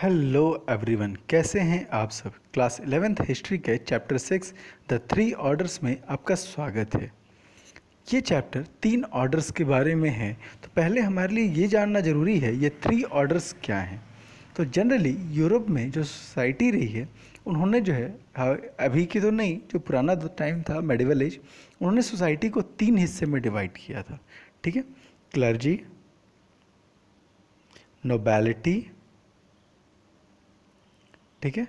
Hello everyone कैसे हैं आप सब क्लास एलेवेंथ हिस्ट्री के chapter six the three orders में आपका स्वागत है ये चैप्टर तीन ऑर्डर्स के बारे में है तो पहले हमारे लिए ये जानना ज़रूरी है ये थ्री ऑर्डर्स क्या हैं तो जनरली यूरोप में जो सोसाइटी रही है उन्होंने जो है अभी की तो नहीं जो पुराना टाइम था मेडिवल एज उन्होंने सोसाइटी को तीन हिस्से में डिवाइड किया था ठीक है क्लर्जी नोबैलिटी ठीक है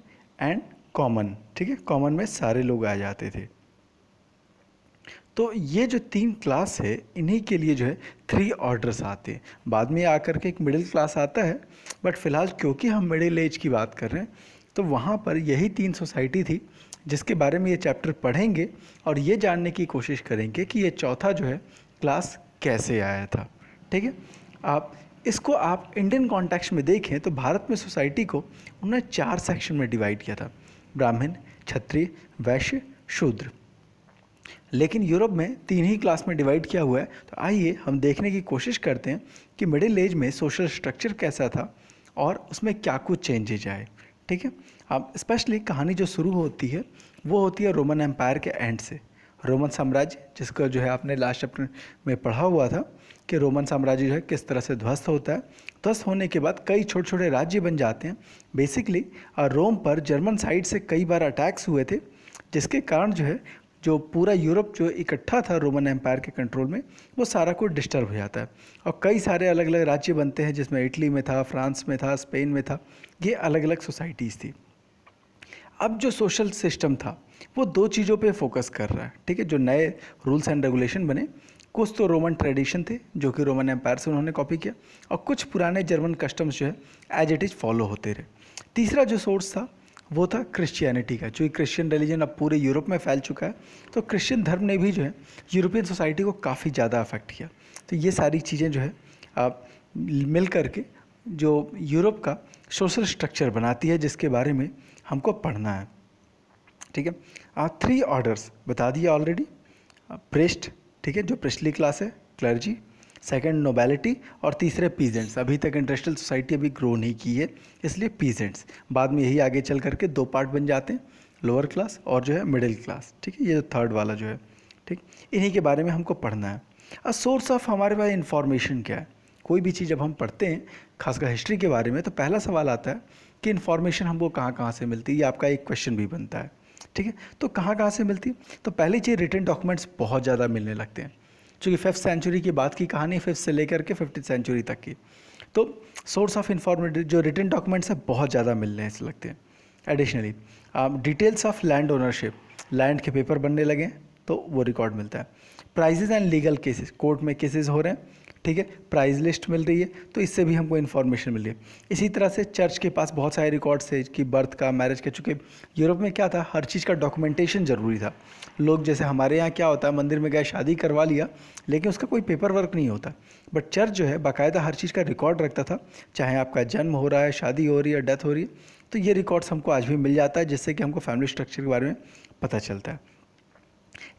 एंड कॉमन ठीक है कॉमन में सारे लोग आ जाते थे तो ये जो तीन क्लास है इन्हीं के लिए जो है थ्री ऑर्डर्स आते हैं बाद में आकर के एक मिडिल क्लास आता है बट फिलहाल क्योंकि हम मिडिल एज की बात कर रहे हैं तो वहाँ पर यही तीन सोसाइटी थी जिसके बारे में ये चैप्टर पढ़ेंगे और ये जानने की कोशिश करेंगे कि ये चौथा जो है क्लास कैसे आया था ठीक है आप इसको आप इंडियन कॉन्टेक्स्ट में देखें तो भारत में सोसाइटी को उन्होंने चार सेक्शन में डिवाइड किया था ब्राह्मण क्षत्रिय वैश्य शूद्र लेकिन यूरोप में तीन ही क्लास में डिवाइड किया हुआ है तो आइए हम देखने की कोशिश करते हैं कि मिडिल एज में सोशल स्ट्रक्चर कैसा था और उसमें क्या कुछ चेंजेज आए ठीक है अब स्पेशली कहानी जो शुरू होती है वो होती है रोमन एम्पायर के एंड से रोमन साम्राज्य जिसका जो है आपने लास्ट चैप्टर में पढ़ा हुआ था कि रोमन साम्राज्य जो है किस तरह से ध्वस्त होता है ध्वस्त होने के बाद कई छोटे छोटे राज्य बन जाते हैं बेसिकली रोम पर जर्मन साइड से कई बार अटैक्स हुए थे जिसके कारण जो है जो पूरा यूरोप जो इकट्ठा था रोमन एम्पायर के कंट्रोल में वो सारा कुछ डिस्टर्ब हो जाता है और कई सारे अलग अलग राज्य बनते हैं जिसमें इटली में था फ्रांस में था स्पेन में था ये अलग अलग सोसाइटीज़ थी अब जो सोशल सिस्टम था वो दो चीज़ों पे फोकस कर रहा है ठीक है जो नए रूल्स एंड रेगुलेशन बने कुछ तो रोमन ट्रेडिशन थे जो कि रोमन एम्पायर से उन्होंने कॉपी किया और कुछ पुराने जर्मन कस्टम्स जो है एज इट इज़ फॉलो होते रहे तीसरा जो सोर्स था वो था क्रिश्चियनिटी का चूँकि क्रिश्चियन रिलीजन अब पूरे यूरोप में फैल चुका है तो क्रिश्चियन धर्म ने भी जो है यूरोपियन सोसाइटी को काफ़ी ज़्यादा अफेक्ट किया तो ये सारी चीज़ें जो है आप मिल करके जो यूरोप का सोशल स्ट्रक्चर बनाती है जिसके बारे में हमको पढ़ना है ठीक है थ्री ऑर्डर्स बता दिए ऑलरेडी प्रेस्ट ठीक है जो पिछली क्लास है क्लर्जी सेकेंड नोबेलिटी और तीसरे पीजेंट्स अभी तक इंडस्ट्रियल सोसाइटी अभी ग्रो नहीं की है इसलिए पीजेंट्स बाद में यही आगे चल करके दो पार्ट बन जाते हैं लोअर क्लास और जो है मिडिल क्लास ठीक है ये थर्ड वाला जो है ठीक इन्हीं के बारे में हमको पढ़ना है अ सोर्स ऑफ हमारे पास इन्फॉर्मेशन क्या है कोई भी चीज़ जब हम पढ़ते हैं खासकर हिस्ट्री के बारे में तो पहला सवाल आता है कि इन्फॉर्मेशन हमको कहाँ कहाँ से मिलती है ये आपका एक क्वेश्चन भी बनता है ठीक है तो कहाँ कहाँ से मिलती तो पहली चीज़ रिटर्न डॉक्यूमेंट्स बहुत ज़्यादा मिलने लगते हैं चूँकि फिफ्थ सेंचुरी की बात की कहानी फिफ्थ से लेकर के फिफ्थ सेंचुरी तक की तो सोर्स ऑफ इंफॉर्मेटिव जो रिटर्न डॉक्यूमेंट्स है बहुत ज़्यादा मिलने से लगते हैं additionally details of land ownership land के पेपर बनने लगे तो वो रिकॉर्ड मिलता है prices and legal cases court में केसेस हो रहे हैं ठीक है प्राइज लिस्ट मिल रही है तो इससे भी हमको इन्फॉर्मेशन मिल रही है इसी तरह से चर्च के पास बहुत सारे रिकॉर्ड्स है कि बर्थ का मैरिज का चूँकि यूरोप में क्या था हर चीज़ का डॉक्यूमेंटेशन ज़रूरी था लोग जैसे हमारे यहाँ क्या होता है मंदिर में गए शादी करवा लिया लेकिन उसका कोई पेपर वर्क नहीं होता बट चर्च जो है बाकायदा हर चीज़ का रिकॉर्ड रखता था चाहे आपका जन्म हो रहा है शादी हो रही है डेथ हो रही है तो ये रिकॉर्ड्स हमको आज भी मिल जाता है जिससे कि हमको फैमिली स्ट्रक्चर के बारे में पता चलता है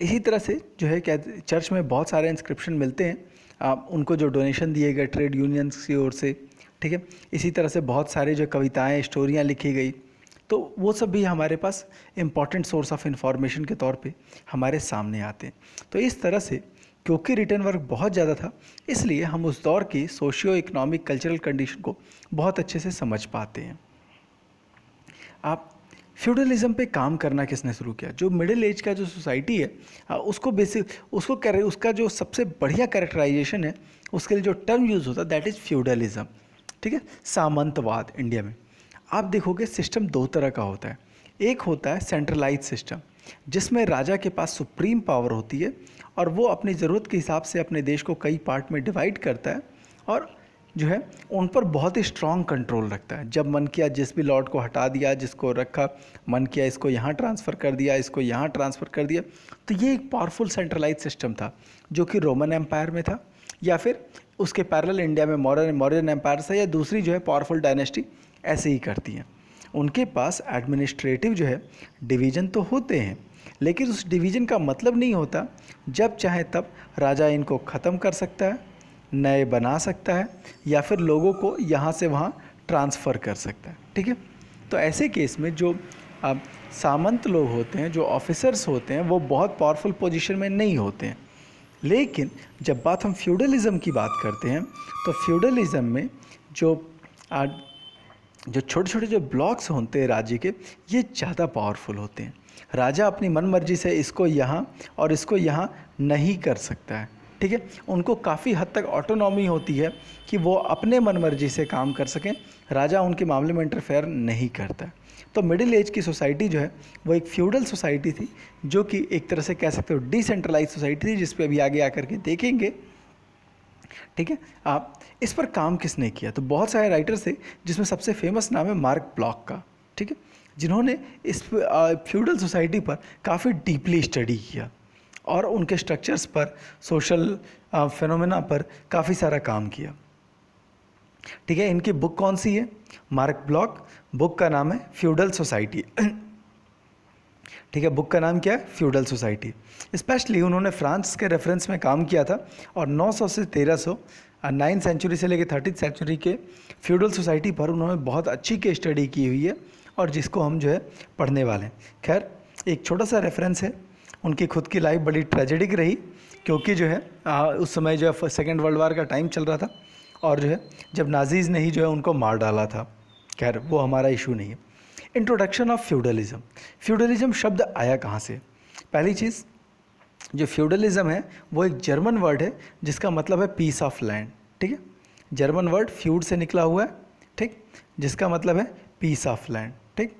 इसी तरह से जो है क्या चर्च में बहुत सारे इंस्क्रिप्शन मिलते हैं आप उनको जो डोनेशन दिए गए ट्रेड यूनियंस की ओर से ठीक है इसी तरह से बहुत सारे जो कविताएँ स्टोरियाँ लिखी गई तो वो सब भी हमारे पास इम्पॉर्टेंट सोर्स ऑफ इन्फॉर्मेशन के तौर पे हमारे सामने आते हैं तो इस तरह से क्योंकि रिटर्न वर्क बहुत ज़्यादा था इसलिए हम उस दौर की सोशियो इकोनॉमिक कल्चरल कंडीशन को बहुत अच्छे से समझ पाते हैं आप फ्यूडलिज्म पे काम करना किसने शुरू किया जो मिडिल एज का जो सोसाइटी है उसको बेसिक उसको कर, उसका जो सबसे बढ़िया करेक्टराइजेशन है उसके लिए जो टर्म यूज़ होता है दैट इज़ फ्यूडलिज्म ठीक है सामंतवाद इंडिया में आप देखोगे सिस्टम दो तरह का होता है एक होता है सेंट्रलाइज सिस्टम जिसमें राजा के पास सुप्रीम पावर होती है और वो अपनी ज़रूरत के हिसाब से अपने देश को कई पार्ट में डिवाइड करता है और जो है उन पर बहुत ही स्ट्रॉन्ग कंट्रोल रखता है जब मन किया जिस भी लॉट को हटा दिया जिसको रखा मन किया इसको यहाँ ट्रांसफ़र कर दिया इसको यहाँ ट्रांसफ़र कर दिया तो ये एक पावरफुल सेंट्रलाइज सिस्टम था जो कि रोमन एम्पायर में था या फिर उसके पैरल इंडिया में मॉडर्न मॉडर्न एम्पायर से या दूसरी जो है पावरफुल डायनेस्टी ऐसे ही करती हैं उनके पास एडमिनिस्ट्रेटिव जो है डिवीज़न तो होते हैं लेकिन उस डिवीज़न का मतलब नहीं होता जब चाहे तब राजा इनको ख़त्म कर सकता है नए बना सकता है या फिर लोगों को यहाँ से वहाँ ट्रांसफ़र कर सकता है ठीक है तो ऐसे केस में जो अब सामंत लोग होते हैं जो ऑफिसर्स होते हैं वो बहुत पावरफुल पोजीशन में नहीं होते हैं लेकिन जब बात हम फ्यूडलिज़्म की बात करते हैं तो फ्यूडलिज़्म में जो जो छोटे छोटे जो ब्लॉक्स होते हैं राज्य के ये ज़्यादा पावरफुल होते हैं राजा अपनी मनमर्जी से इसको यहाँ और इसको यहाँ नहीं कर सकता है ठीक है उनको काफ़ी हद तक ऑटोनॉमी होती है कि वो अपने मनमर्जी से काम कर सकें राजा उनके मामले में इंटरफेयर नहीं करता तो मिडिल एज की सोसाइटी जो है वो एक फ्यूडल सोसाइटी थी जो कि एक तरह से कह सकते हो डिसेंट्रलाइज सोसाइटी थी जिस पर अभी आगे आकर के देखेंगे ठीक है आप इस पर काम किसने किया तो बहुत सारे राइटर्स थे जिसमें सबसे फेमस नाम है मार्क ब्लॉक का ठीक है जिन्होंने इस फ्यूडल सोसाइटी पर काफ़ी डीपली स्टडी किया और उनके स्ट्रक्चर्स पर सोशल फेनोमेना uh, पर काफ़ी सारा काम किया ठीक है इनकी बुक कौन सी है मार्क ब्लॉक बुक का नाम है फ्यूडल सोसाइटी ठीक है बुक का नाम क्या है फ्यूडल सोसाइटी स्पेशली उन्होंने फ्रांस के रेफरेंस में काम किया था और 900 से 1300 नाइन्थ सेंचुरी से लेकर थर्टीथ सेंचुरी के फ्यूडल सोसाइटी पर उन्होंने बहुत अच्छी के स्टडी की हुई है और जिसको हम जो है पढ़ने वाले हैं खैर एक छोटा सा रेफरेंस है उनकी खुद की लाइफ बड़ी ट्रेजेडिक रही क्योंकि जो है आ, उस समय जो है सेकेंड वर्ल्ड वार का टाइम चल रहा था और जो है जब नाजीज़ ने ही जो है उनको मार डाला था खैर वो हमारा इशू नहीं है इंट्रोडक्शन ऑफ फ्यूडलिज्म फ्यूडलिज्म शब्द आया कहाँ से पहली चीज़ जो फ्यूडलिज्म है वो एक जर्मन वर्ड है जिसका मतलब है पीस ऑफ लैंड ठीक है जर्मन वर्ड फ्यूड से निकला हुआ है ठीक जिसका मतलब है पीस ऑफ लैंड ठीक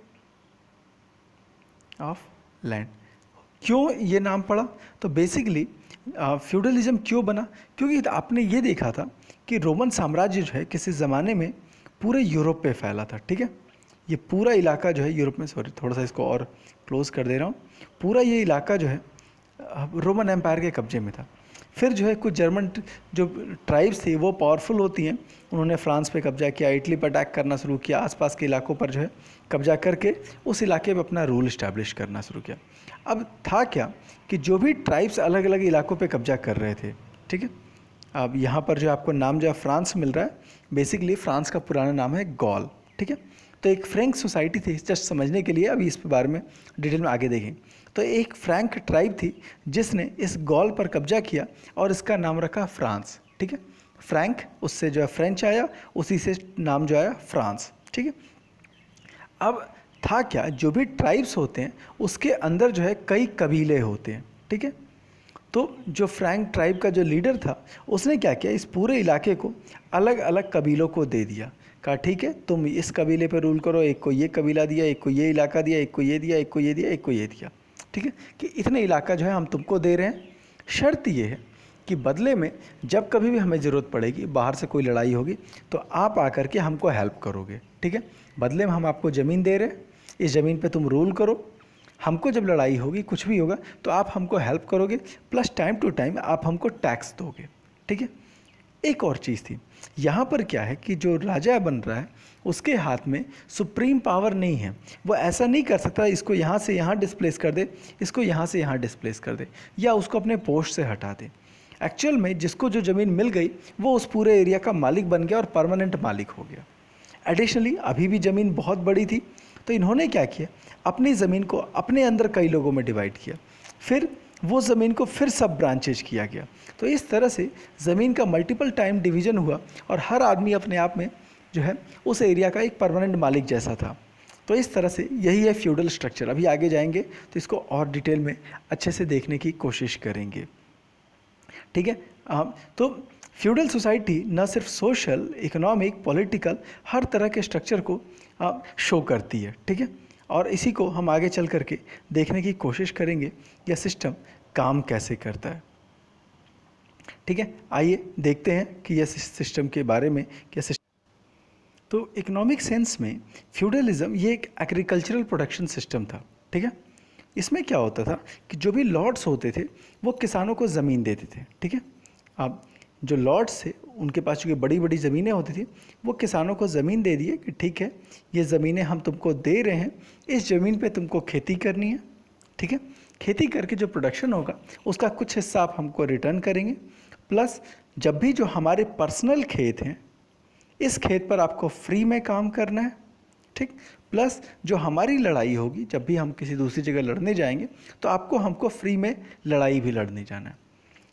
ऑफ लैंड क्यों ये नाम पड़ा तो बेसिकली फ्यूडलिज़म क्यों बना क्योंकि तो आपने ये देखा था कि रोमन साम्राज्य जो है किसी ज़माने में पूरे यूरोप पे फैला था ठीक है ये पूरा इलाका जो है यूरोप में सॉरी थोड़ा सा इसको और क्लोज़ कर दे रहा हूँ पूरा ये इलाका जो है रोमन एम्पायर के कब्जे में था फिर जो है कुछ जर्मन जो ट्राइब्स थी वो पावरफुल होती हैं उन्होंने फ्रांस पे कब्जा किया इटली पर अटैक करना शुरू किया आसपास के इलाकों पर जो है कब्जा करके उस इलाके में अपना रूल इस्टेब्लिश करना शुरू किया अब था क्या कि जो भी ट्राइब्स अलग अलग इलाकों पर कब्जा कर रहे थे ठीक है अब यहाँ पर जो आपको नाम जो फ्रांस मिल रहा है बेसिकली फ्रांस का पुराना नाम है गॉल ठीक है तो एक फ्रेंक सोसाइटी थी जस्ट समझने के लिए अभी इस बारे में डिटेल में आगे देखें तो एक फ्रैंक ट्राइब थी जिसने इस गॉल पर कब्जा किया और इसका नाम रखा फ्रांस ठीक है फ्रैंक उससे जो है फ्रेंच आया उसी से नाम जो आया फ्रांस ठीक है अब था क्या जो भी ट्राइब्स होते हैं उसके अंदर जो है कई कबीले होते हैं ठीक है तो जो फ्रैंक ट्राइब का जो लीडर था उसने क्या किया इस पूरे इलाके को अलग अलग कबीलों को दे दिया कहा ठीक है तुम इस कबीले पर रूल करो एक को ये कबीला दिया एक को ये इलाका दिया एक को ये दिया एक को ये दिया एक को ये दिया ठीक है कि इतने इलाका जो है हम तुमको दे रहे हैं शर्त ये है कि बदले में जब कभी भी हमें ज़रूरत पड़ेगी बाहर से कोई लड़ाई होगी तो आप आकर के हमको हेल्प करोगे ठीक है बदले में हम आपको ज़मीन दे रहे हैं इस ज़मीन पे तुम रूल करो हमको जब लड़ाई होगी कुछ भी होगा तो आप हमको हेल्प करोगे प्लस टाइम टू टाइम आप हमको टैक्स दोगे ठीक है एक और चीज़ थी यहाँ पर क्या है कि जो राजा बन रहा है उसके हाथ में सुप्रीम पावर नहीं है वो ऐसा नहीं कर सकता इसको यहाँ से यहाँ डिस्प्लेस कर दे इसको यहाँ से यहाँ डिस्प्लेस कर दे या उसको अपने पोस्ट से हटा दे एक्चुअल में जिसको जो ज़मीन मिल गई वो उस पूरे एरिया का मालिक बन गया और परमानेंट मालिक हो गया एडिशनली अभी भी ज़मीन बहुत बड़ी थी तो इन्होंने क्या किया अपनी ज़मीन को अपने अंदर कई लोगों में डिवाइड किया फिर वो ज़मीन को फिर सब ब्रांचेज किया गया तो इस तरह से ज़मीन का मल्टीपल टाइम डिवीज़न हुआ और हर आदमी अपने आप में जो है उस एरिया का एक परमानेंट मालिक जैसा था तो इस तरह से यही है फ्यूडल स्ट्रक्चर अभी आगे जाएंगे तो इसको और डिटेल में अच्छे से देखने की कोशिश करेंगे ठीक है तो फ्यूडल सोसाइटी न सिर्फ सोशल इकोनॉमिक पॉलिटिकल हर तरह के स्ट्रक्चर को शो करती है ठीक है और इसी को हम आगे चल करके देखने की कोशिश करेंगे यह सिस्टम काम कैसे करता है ठीक है आइए देखते हैं कि यह सिस्टम के बारे में क्या सिस्टम तो इकोनॉमिक सेंस में फ्यूडलिज्म ये एक एग्रीकल्चरल प्रोडक्शन सिस्टम था ठीक है इसमें क्या होता था कि जो भी लॉर्ड्स होते थे वो किसानों को ज़मीन देते थे ठीक है अब जो लॉर्ड्स थे उनके पास चूँकि बड़ी बड़ी ज़मीनें होती थी वो किसानों को ज़मीन दे दिए कि ठीक है ये ज़मीनें हम तुमको दे रहे हैं इस ज़मीन पे तुमको खेती करनी है ठीक है खेती करके जो प्रोडक्शन होगा उसका कुछ हिस्सा आप हमको रिटर्न करेंगे प्लस जब भी जो हमारे पर्सनल खेत हैं इस खेत पर आपको फ्री में काम करना है ठीक प्लस जो हमारी लड़ाई होगी जब भी हम किसी दूसरी जगह लड़ने जाएंगे तो आपको हमको फ्री में लड़ाई भी लड़ने जाना है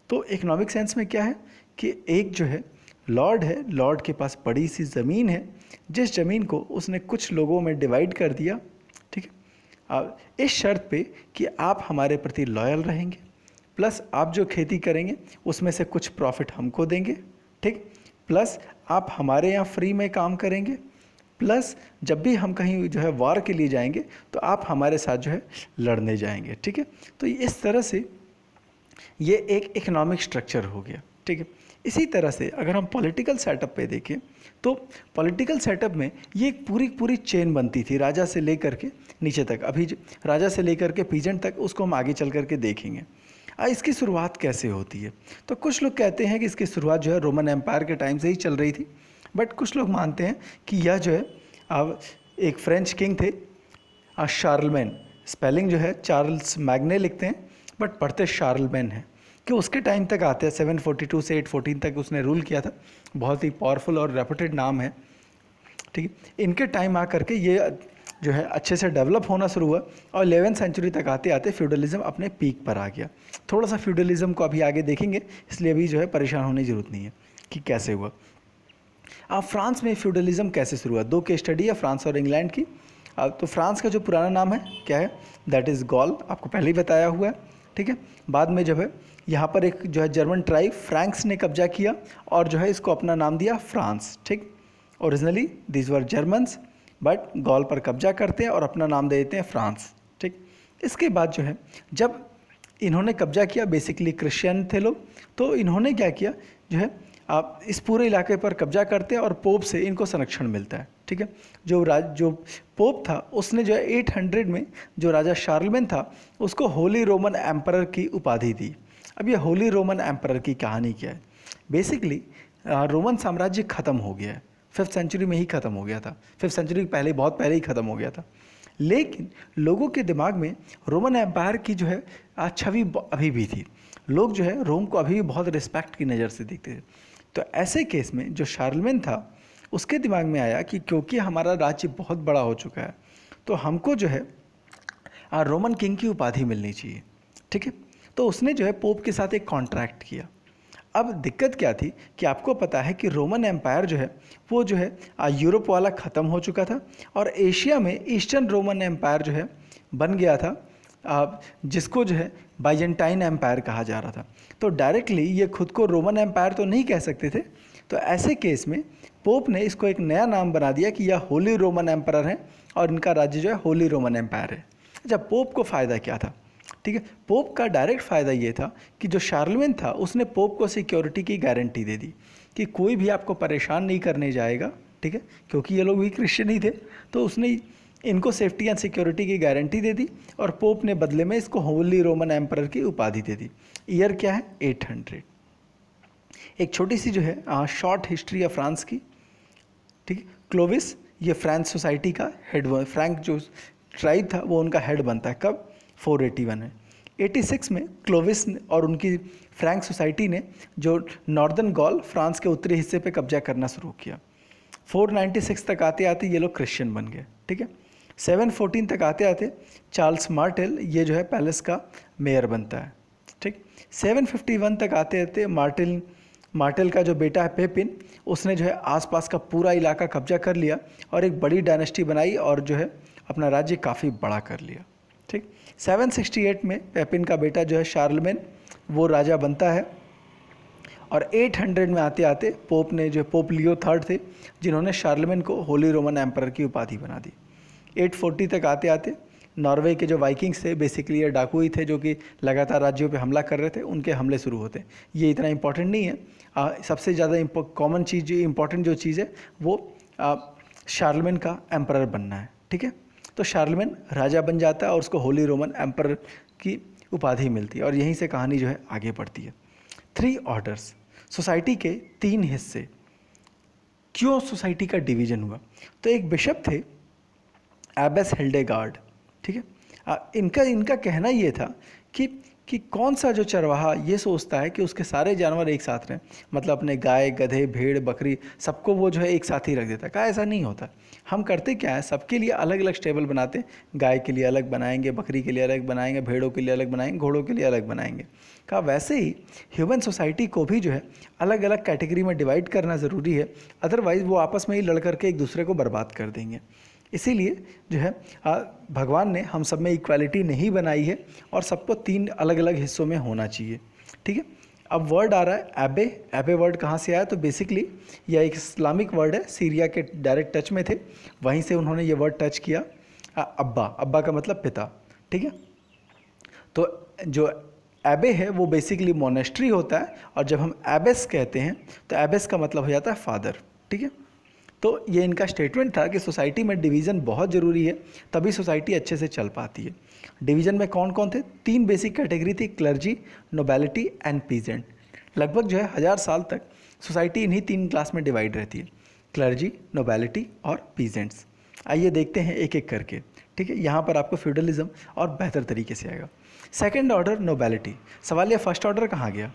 तो इकोनॉमिक सेंस में क्या है कि एक जो है लॉर्ड है लॉर्ड के पास बड़ी सी ज़मीन है जिस ज़मीन को उसने कुछ लोगों में डिवाइड कर दिया ठीक है इस शर्त पे कि आप हमारे प्रति लॉयल रहेंगे प्लस आप जो खेती करेंगे उसमें से कुछ प्रॉफिट हमको देंगे ठीक प्लस आप हमारे यहाँ फ्री में काम करेंगे प्लस जब भी हम कहीं जो है वार के लिए जाएंगे तो आप हमारे साथ जो है लड़ने जाएंगे ठीक है तो इस तरह से ये एक इकोनॉमिक स्ट्रक्चर हो गया ठीक है इसी तरह से अगर हम पॉलिटिकल सेटअप पे देखें तो पॉलिटिकल सेटअप में ये एक पूरी पूरी चेन बनती थी राजा से लेकर के नीचे तक अभी राजा से लेकर के पीजेंट तक उसको हम आगे चल करके देखेंगे इसकी शुरुआत कैसे होती है तो कुछ लोग कहते हैं कि इसकी शुरुआत जो है रोमन एम्पायर के टाइम से ही चल रही थी बट कुछ लोग मानते हैं कि यह जो है अब एक फ्रेंच किंग थे शार्लमैन स्पेलिंग जो है चार्ल्स मैग्ने लिखते हैं बट पढ़ते शार्लमैन हैं कि उसके टाइम तक आते हैं सेवन फोर्टी टू से एट फोर्टीन तक उसने रूल किया था बहुत ही पावरफुल और रेपुटेड नाम है ठीक है इनके टाइम आ करके ये जो है अच्छे से डेवलप होना शुरू हुआ और इलेवन सेंचुरी तक आते आते फ्यूडलिज़्म अपने पीक पर आ गया थोड़ा सा फ्यूडलिज़्म को अभी आगे देखेंगे इसलिए अभी जो है परेशान होने की ज़रूरत नहीं है कि कैसे हुआ अब फ्रांस में फ्यूडलिज़्म कैसे शुरू हुआ दो के स्टडी है फ्रांस और इंग्लैंड की अब तो फ्रांस का जो पुराना नाम है क्या है दैट इज़ गॉल आपको पहले ही बताया हुआ है ठीक है बाद में जब है यहाँ पर एक जो है जर्मन ट्राइब फ्रैंक्स ने कब्जा किया और जो है इसको अपना नाम दिया फ्रांस ठीक originally these were Germans but Gaul पर कब्जा करते हैं और अपना नाम दे देते हैं फ्रांस ठीक इसके बाद जो है जब इन्होंने कब्जा किया बेसिकली क्रिश्चियन थे लोग तो इन्होंने क्या किया जो है आप इस पूरे इलाके पर कब्जा करते हैं और पोप से इनको संरक्षण मिलता है ठीक है जो राज जो पोप था उसने जो है 800 में जो राजा शार्लमेन था उसको होली रोमन एम्पर की उपाधि दी अब ये होली रोमन एम्पर की कहानी क्या है बेसिकली रोमन साम्राज्य ख़त्म हो गया है फिफ्थ सेंचुरी में ही ख़त्म हो गया था फिफ्थ सेंचुरी पहले बहुत पहले ही ख़त्म हो गया था लेकिन लोगों के दिमाग में रोमन एम्पायर की जो है छवि अभी भी थी लोग जो है रोम को अभी भी बहुत रिस्पेक्ट की नज़र से देखते थे तो ऐसे केस में जो शार्लमेन था उसके दिमाग में आया कि क्योंकि हमारा राज्य बहुत बड़ा हो चुका है तो हमको जो है रोमन किंग की उपाधि मिलनी चाहिए ठीक है तो उसने जो है पोप के साथ एक कॉन्ट्रैक्ट किया अब दिक्कत क्या थी कि आपको पता है कि रोमन एम्पायर जो है वो जो है यूरोप वाला ख़त्म हो चुका था और एशिया में ईस्टर्न रोमन एम्पायर जो है बन गया था जिसको जो है बाइजेंटाइन एम्पायर कहा जा रहा था तो डायरेक्टली ये खुद को रोमन एम्पायर तो नहीं कह सकते थे तो ऐसे केस में पोप ने इसको एक नया नाम बना दिया कि यह होली रोमन एम्पायर है और इनका राज्य जो है होली रोमन एम्पायर है अच्छा पोप को फ़ायदा क्या था ठीक है पोप का डायरेक्ट फ़ायदा ये था कि जो शार्लविन था उसने पोप को सिक्योरिटी की गारंटी दे दी कि कोई भी आपको परेशान नहीं करने जाएगा ठीक है क्योंकि ये लोग भी क्रिश्चियन ही थे तो उसने इनको सेफ्टी एंड सिक्योरिटी की गारंटी दे दी और पोप ने बदले में इसको होली रोमन एम्पर की उपाधि दे दी ईयर क्या है हंड्रेड एक छोटी सी जो है शॉर्ट हिस्ट्री ऑफ फ्रांस की ठीक है क्लोविस ये फ्रांस सोसाइटी का हेड फ्रैंक जो ट्राइब था वो उनका हेड बनता है कब 481 है 86 में क्लोविस और उनकी फ्रैंक सोसाइटी ने जो नॉर्दर्न गॉल फ्रांस के उत्तरी हिस्से पे कब्जा करना शुरू किया 496 तक आते आते ये लोग क्रिश्चियन बन गए ठीक है 714 तक आते आते चार्ल्स मार्टेल ये जो है पैलेस का मेयर बनता है ठीक 751 तक आते आते मार्टिल मार्टेल का जो बेटा है पेपिन उसने जो है आसपास का पूरा इलाका कब्जा कर लिया और एक बड़ी डायनेस्टी बनाई और जो है अपना राज्य काफ़ी बड़ा कर लिया ठीक 768 में पेपिन का बेटा जो है शार्लमेन वो राजा बनता है और 800 में आते आते पोप ने जो पोप लियो थर्ड थे जिन्होंने शार्लमेन को होली रोमन एम्पर की उपाधि बना दी 840 तक आते आते नॉर्वे के जो वाइकिंग्स थे बेसिकली ये डाकू ही थे जो कि लगातार राज्यों पे हमला कर रहे थे उनके हमले शुरू होते ये इतना इम्पॉर्टेंट नहीं है आ, सबसे ज़्यादा कॉमन चीज़ जो इम्पॉर्टेंट जो चीज़ है वो शार्लमेन का एम्पर बनना है ठीक है तो शार्लमेन राजा बन जाता है और उसको होली रोमन एम्पर की उपाधि मिलती है और यहीं से कहानी जो है आगे बढ़ती है थ्री ऑर्डर्स सोसाइटी के तीन हिस्से क्यों सोसाइटी का डिवीजन हुआ तो एक बिशप थे एबस हेल्डेगार्ड ठीक है इनका इनका कहना ये था कि कि कौन सा जो चरवाहा ये सोचता है कि उसके सारे जानवर एक साथ रहें मतलब अपने गाय गधे भेड़ बकरी सबको वो जो है एक साथ ही रख देता है कहा ऐसा नहीं होता हम करते क्या है सबके लिए अलग अलग स्टेबल बनाते गाय के लिए अलग बनाएंगे बकरी के लिए अलग बनाएंगे भेड़ों के लिए अलग बनाएंगे घोड़ों के लिए अलग बनाएंगे कहा वैसे ही ह्यूमन सोसाइटी को भी जो है अलग अलग कैटेगरी में डिवाइड करना ज़रूरी है अदरवाइज़ वो आपस में ही लड़ करके एक दूसरे को बर्बाद कर देंगे इसीलिए जो है भगवान ने हम सब में इक्वालिटी नहीं बनाई है और सबको तीन अलग अलग हिस्सों में होना चाहिए ठीक है अब वर्ड आ रहा है एबे एबे वर्ड कहाँ से आया तो बेसिकली यह एक इस्लामिक वर्ड है सीरिया के डायरेक्ट टच में थे वहीं से उन्होंने ये वर्ड टच किया अब्बा अब्बा का मतलब पिता ठीक है तो जो एबे है वो बेसिकली मोनेस्ट्री होता है और जब हम एबेस कहते हैं तो एबेस का मतलब हो जाता है फादर ठीक है तो ये इनका स्टेटमेंट था कि सोसाइटी में डिवीज़न बहुत ज़रूरी है तभी सोसाइटी अच्छे से चल पाती है डिवीज़न में कौन कौन थे तीन बेसिक कैटेगरी थी क्लर्जी नोबेलिटी एंड पीजेंट लगभग जो है हज़ार साल तक सोसाइटी इन्हीं तीन क्लास में डिवाइड रहती है क्लर्जी नोबेलिटी और पीजेंट्स आइए देखते हैं एक एक करके ठीक है यहाँ पर आपको फ्यूडलिज्म और बेहतर तरीके से आएगा सेकेंड ऑर्डर नोबेलिटी सवाल यह फर्स्ट ऑर्डर कहाँ गया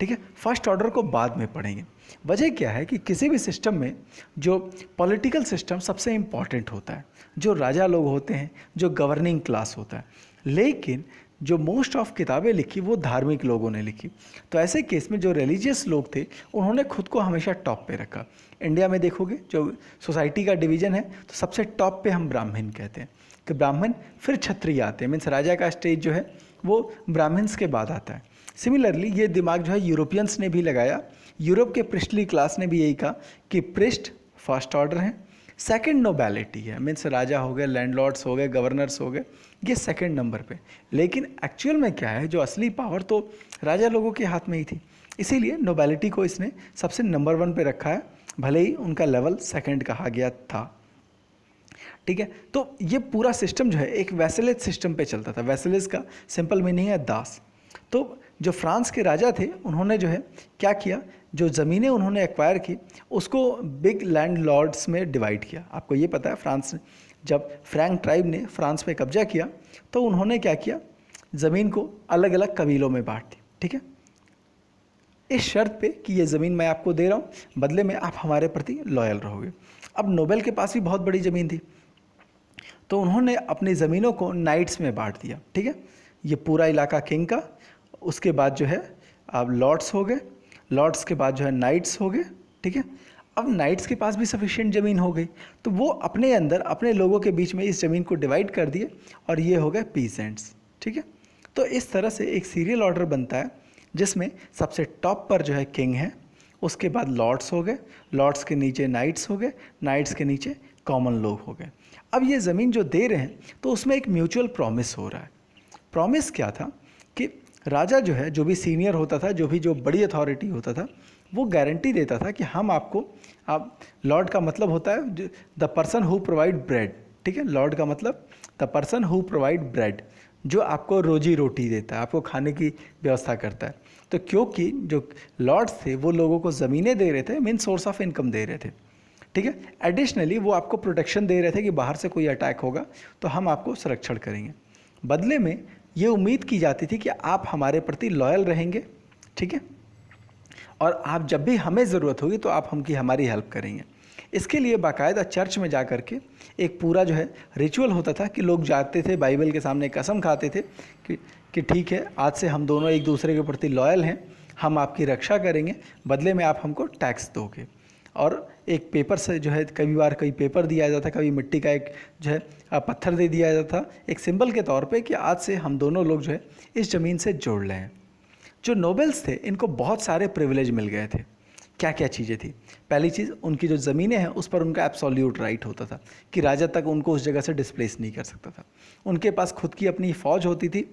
ठीक है फर्स्ट ऑर्डर को बाद में पढ़ेंगे वजह क्या है कि किसी भी सिस्टम में जो पॉलिटिकल सिस्टम सबसे इम्पॉर्टेंट होता है जो राजा लोग होते हैं जो गवर्निंग क्लास होता है लेकिन जो मोस्ट ऑफ किताबें लिखी वो धार्मिक लोगों ने लिखी तो ऐसे केस में जो रिलीजियस लोग थे उन्होंने खुद को हमेशा टॉप पे रखा इंडिया में देखोगे जो सोसाइटी का डिवीज़न है तो सबसे टॉप पे हम ब्राह्मण कहते हैं कि ब्राह्मण फिर क्षत्रिय आते हैं मीन्स राजा का स्टेज जो है वो ब्राह्मण्स के बाद आता है सिमिलरली ये दिमाग जो है यूरोपियंस ने भी लगाया यूरोप के प्रिस्टली क्लास ने भी यही कहा कि पृष्ठ फर्स्ट ऑर्डर हैं सेकेंड नोबैलिटी है मीन्स राजा हो गए लैंडलॉर्ड्स हो गए गवर्नर्स हो गए ये सेकेंड नंबर पे लेकिन एक्चुअल में क्या है जो असली पावर तो राजा लोगों के हाथ में ही थी इसीलिए नोबैलिटी को इसने सबसे नंबर वन पे रखा है भले ही उनका लेवल सेकेंड कहा गया था ठीक है तो ये पूरा सिस्टम जो है एक वैसेलेज सिस्टम पे चलता था वैसेलेज का सिंपल मीनिंग है दास तो जो फ्रांस के राजा थे उन्होंने जो है क्या किया जो ज़मीनें उन्होंने एक्वायर की उसको बिग लैंड लॉर्ड्स में डिवाइड किया आपको ये पता है फ्रांस ने जब फ्रैंक ट्राइब ने फ्रांस पे कब्जा किया तो उन्होंने क्या किया ज़मीन को अलग अलग कबीलों में बांट दी ठीक है इस शर्त पे कि ये ज़मीन मैं आपको दे रहा हूँ बदले में आप हमारे प्रति लॉयल रहोगे अब नोबेल के पास भी बहुत बड़ी ज़मीन थी तो उन्होंने अपनी ज़मीनों को नाइट्स में बांट दिया ठीक है ये पूरा इलाका किंग का उसके बाद जो है अब लॉर्ड्स हो गए लॉर्ड्स के बाद जो है नाइट्स हो गए ठीक है अब नाइट्स के पास भी सफिशेंट ज़मीन हो गई तो वो अपने अंदर अपने लोगों के बीच में इस ज़मीन को डिवाइड कर दिए और ये हो गए पीजेंट्स ठीक है तो इस तरह से एक सीरियल ऑर्डर बनता है जिसमें सबसे टॉप पर जो है किंग है उसके बाद लॉर्ड्स हो गए लॉर्ड्स के नीचे नाइट्स हो गए नाइट्स के नीचे कॉमन लोग हो गए अब ये ज़मीन जो दे रहे हैं तो उसमें एक म्यूचुअल प्रॉमिस हो रहा है प्रॉमिस क्या था कि राजा जो है जो भी सीनियर होता था जो भी जो बड़ी अथॉरिटी होता था वो गारंटी देता था कि हम आपको आप लॉर्ड का मतलब होता है the person who provide bread ठीक है लॉर्ड का मतलब the person who provide bread जो आपको रोजी रोटी देता है आपको खाने की व्यवस्था करता है तो क्योंकि जो लॉर्ड्स थे वो लोगों को ज़मीनें दे रहे थे मेन सोर्स ऑफ इनकम दे रहे थे ठीक है एडिशनली वो आपको प्रोटेक्शन दे रहे थे कि बाहर से कोई अटैक होगा तो हम आपको संरक्षण करेंगे बदले में ये उम्मीद की जाती थी कि आप हमारे प्रति लॉयल रहेंगे ठीक है और आप जब भी हमें ज़रूरत होगी तो आप हमकी हमारी हेल्प करेंगे इसके लिए बाकायदा चर्च में जा कर के एक पूरा जो है रिचुअल होता था कि लोग जाते थे बाइबल के सामने कसम खाते थे कि कि ठीक है आज से हम दोनों एक दूसरे के प्रति लॉयल हैं हम आपकी रक्षा करेंगे बदले में आप हमको टैक्स दोगे और एक पेपर से जो है कभी बार कभी पेपर दिया जाता कभी मिट्टी का एक जो है पत्थर दे दिया जाता एक सिंबल के तौर पे कि आज से हम दोनों लोग जो है इस ज़मीन से जोड़ रहे हैं जो नोबेल्स थे इनको बहुत सारे प्रिविलेज मिल गए थे क्या क्या चीज़ें थी पहली चीज़ उनकी जो ज़मीनें हैं उस पर उनका एब्सोल्यूट राइट होता था कि राजा तक उनको उस जगह से डिस्प्लेस नहीं कर सकता था उनके पास खुद की अपनी फ़ौज होती थी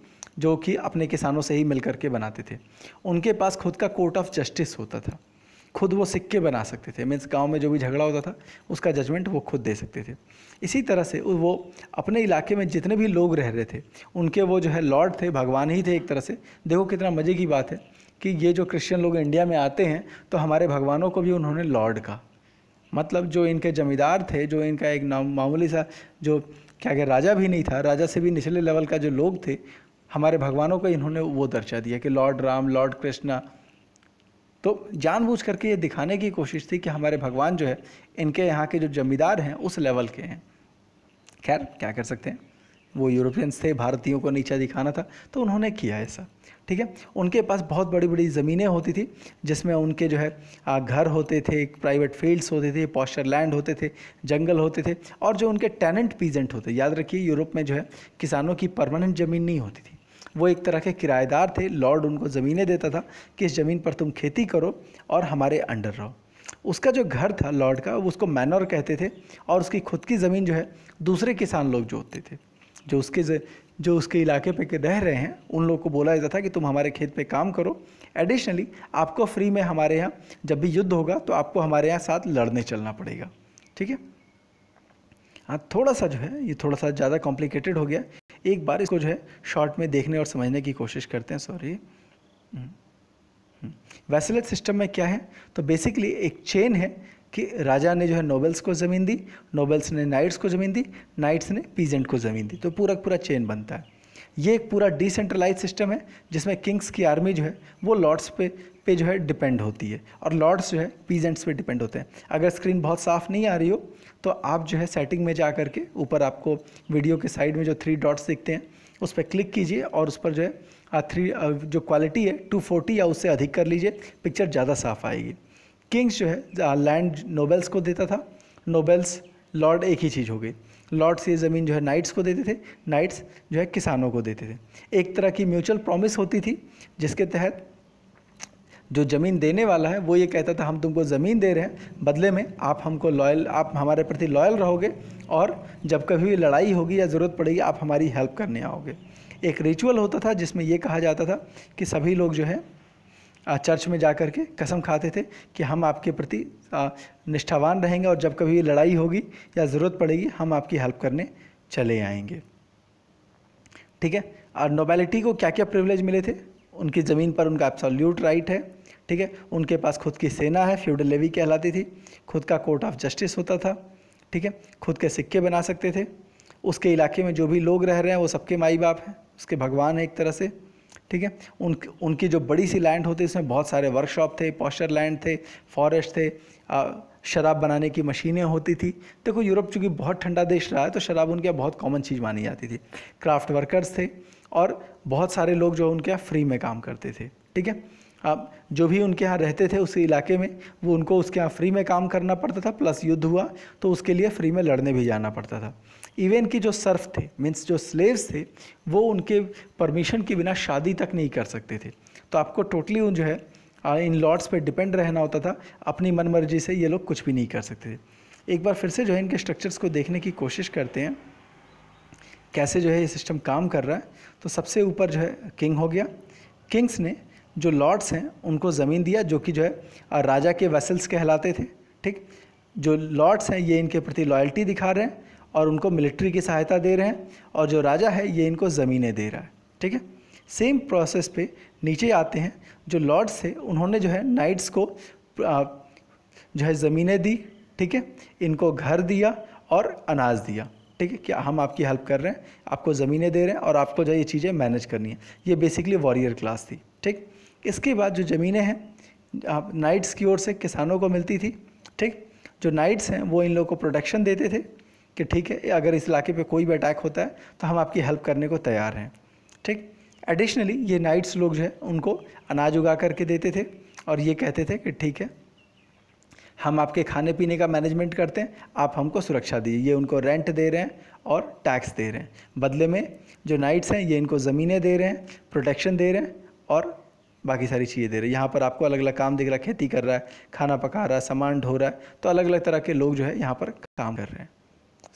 जो कि अपने किसानों से ही मिल के बनाते थे उनके पास खुद का कोर्ट ऑफ जस्टिस होता था खुद वो सिक्के बना सकते थे मीन्स गांव में जो भी झगड़ा होता था उसका जजमेंट वो खुद दे सकते थे इसी तरह से वो अपने इलाके में जितने भी लोग रह रहे थे उनके वो जो है लॉर्ड थे भगवान ही थे एक तरह से देखो कितना मज़े की बात है कि ये जो क्रिश्चियन लोग इंडिया में आते हैं तो हमारे भगवानों को भी उन्होंने लॉर्ड कहा मतलब जो इनके जमींदार थे जो इनका एक नाम मामूली सा जो क्या क्या राजा भी नहीं था राजा से भी निचले लेवल का जो लोग थे हमारे भगवानों को इन्होंने वो दर्शा दिया कि लॉर्ड राम लॉर्ड कृष्णा तो जानबूझ करके ये दिखाने की कोशिश थी कि हमारे भगवान जो है इनके यहाँ के जो जमींदार हैं उस लेवल के हैं खैर क्या कर सकते हैं वो यूरोपियंस थे भारतीयों को नीचा दिखाना था तो उन्होंने किया ऐसा ठीक है उनके पास बहुत बड़ी बड़ी ज़मीनें होती थी जिसमें उनके जो है घर होते थे प्राइवेट फील्ड्स होते थे पॉस्चर लैंड होते थे जंगल होते थे और जो उनके टेनेंट पीजेंट होते याद रखिए यूरोप में जो है किसानों की परमानेंट ज़मीन नहीं होती थी वो एक तरह के किराएदार थे लॉर्ड उनको ज़मीनें देता था कि इस ज़मीन पर तुम खेती करो और हमारे अंडर रहो उसका जो घर था लॉर्ड का वो उसको मैनोर कहते थे और उसकी खुद की ज़मीन जो है दूसरे किसान लोग जोतते थे जो उसके जो उसके इलाके पे रह रहे हैं उन लोगों को बोला जाता था कि तुम हमारे खेत पे काम करो एडिशनली आपको फ्री में हमारे यहाँ जब भी युद्ध होगा तो आपको हमारे यहाँ साथ लड़ने चलना पड़ेगा ठीक है हाँ थोड़ा सा जो है ये थोड़ा सा ज़्यादा कॉम्प्लिकेटेड हो गया एक बार इसको जो है शॉर्ट में देखने और समझने की कोशिश करते हैं सॉरी हम्म, हम्म। वैसलेट सिस्टम में क्या है तो बेसिकली एक चेन है कि राजा ने जो है नोबल्स को ज़मीन दी नोबल्स ने नाइट्स को ज़मीन दी नाइट्स ने पीजेंट को ज़मीन दी तो पूरा पूरा चेन बनता है ये एक पूरा डिसेंट्रलाइज सिस्टम है जिसमें किंग्स की आर्मी जो है वो लॉर्ड्स पे पे जो है डिपेंड होती है और लॉट्स जो है पीजेंट्स पे डिपेंड होते हैं अगर स्क्रीन बहुत साफ नहीं आ रही हो तो आप जो है सेटिंग में जा कर के ऊपर आपको वीडियो के साइड में जो थ्री डॉट्स दिखते हैं उस पर क्लिक कीजिए और उस पर जो है थ्री जो क्वालिटी है फोर्टी या उससे अधिक कर लीजिए पिक्चर ज़्यादा साफ आएगी किंग्स जो है लैंड नोबेल्स को देता था नोबेल्स लॉर्ड एक ही चीज़ हो गई लॉर्ड्स ये ज़मीन जो है नाइट्स को देते थे नाइट्स जो है किसानों को देते थे एक तरह की म्यूचुअल प्रॉमिस होती थी जिसके तहत जो ज़मीन देने वाला है वो ये कहता था हम तुमको ज़मीन दे रहे हैं बदले में आप हमको लॉयल आप हमारे प्रति लॉयल रहोगे और जब कभी भी लड़ाई होगी या ज़रूरत पड़ेगी आप हमारी हेल्प करने आओगे एक रिचुअल होता था जिसमें ये कहा जाता था कि सभी लोग जो है चर्च में जा कर के कसम खाते थे कि हम आपके प्रति निष्ठावान रहेंगे और जब कभी लड़ाई होगी या ज़रूरत पड़ेगी हम आपकी हेल्प करने चले आएंगे ठीक है और नोबेलिटी को क्या क्या प्रिविलेज मिले थे उनकी ज़मीन पर उनका एब्सोल्यूट राइट है ठीक है उनके पास खुद की सेना है फ्यूडल लेवी कहलाती थी खुद का कोर्ट ऑफ जस्टिस होता था ठीक है खुद के सिक्के बना सकते थे उसके इलाके में जो भी लोग रह रहे हैं वो सबके माई बाप हैं उसके भगवान हैं एक तरह से ठीक है उन उनकी जो बड़ी सी लैंड होती है उसमें बहुत सारे वर्कशॉप थे पॉस्चर लैंड थे फॉरेस्ट थे शराब बनाने की मशीनें होती थी देखो यूरोप चूँकि बहुत ठंडा देश रहा है तो शराब उनके यहाँ बहुत कॉमन चीज़ मानी जाती थी क्राफ्ट वर्कर्स थे और बहुत सारे लोग जो उनके यहाँ फ्री में काम करते थे ठीक है अब जो भी उनके यहाँ रहते थे उस इलाके में वो उनको उसके यहाँ फ्री में काम करना पड़ता था प्लस युद्ध हुआ तो उसके लिए फ्री में लड़ने भी जाना पड़ता था इवन कि जो सर्फ थे मीन्स जो स्लेव्स थे वो उनके परमिशन के बिना शादी तक नहीं कर सकते थे तो आपको टोटली उन जो है इन लॉर्ड्स पर डिपेंड रहना होता था अपनी मनमर्जी से ये लोग कुछ भी नहीं कर सकते थे एक बार फिर से जो है इनके स्ट्रक्चर्स को देखने की कोशिश करते हैं कैसे जो है ये सिस्टम काम कर रहा है तो सबसे ऊपर जो है किंग हो गया किंग्स ने जो लॉर्ड्स हैं उनको ज़मीन दिया जो कि जो है राजा के वेसल्स कहलाते थे ठीक जो लॉर्ड्स हैं ये इनके प्रति लॉयल्टी दिखा रहे हैं और उनको मिलिट्री की सहायता दे रहे हैं और जो राजा है ये इनको ज़मीनें दे रहा है ठीक है सेम प्रोसेस पे नीचे आते हैं जो लॉर्ड्स थे उन्होंने जो है नाइट्स को जो है ज़मीनें दी ठीक है इनको घर दिया और अनाज दिया ठीक है क्या हम आपकी हेल्प कर रहे हैं आपको ज़मीनें दे रहे हैं और आपको जो ये चीज़ें मैनेज करनी है ये बेसिकली वॉरियर क्लास थी ठीक इसके बाद जो ज़मीनें हैं आप नाइट्स की ओर से किसानों को मिलती थी ठीक जो नाइट्स हैं वो इन लोगों को प्रोटेक्शन देते थे कि ठीक है अगर इस इलाके पे कोई भी अटैक होता है तो हम आपकी हेल्प करने को तैयार हैं ठीक एडिशनली ये नाइट्स लोग जो है उनको अनाज उगा करके देते थे और ये कहते थे कि ठीक है हम आपके खाने पीने का मैनेजमेंट करते हैं आप हमको सुरक्षा दीजिए ये उनको रेंट दे रहे हैं और टैक्स दे रहे हैं बदले में जो नाइट्स हैं ये इनको ज़मीनें दे रहे हैं प्रोटेक्शन दे रहे हैं और बाकी सारी चीज़ें दे रही है यहाँ पर आपको अलग अलग काम दिख रहा है खेती कर रहा है खाना पका रहा है सामान ढो रहा है तो अलग अलग तरह के लोग जो है यहाँ पर काम कर रहे हैं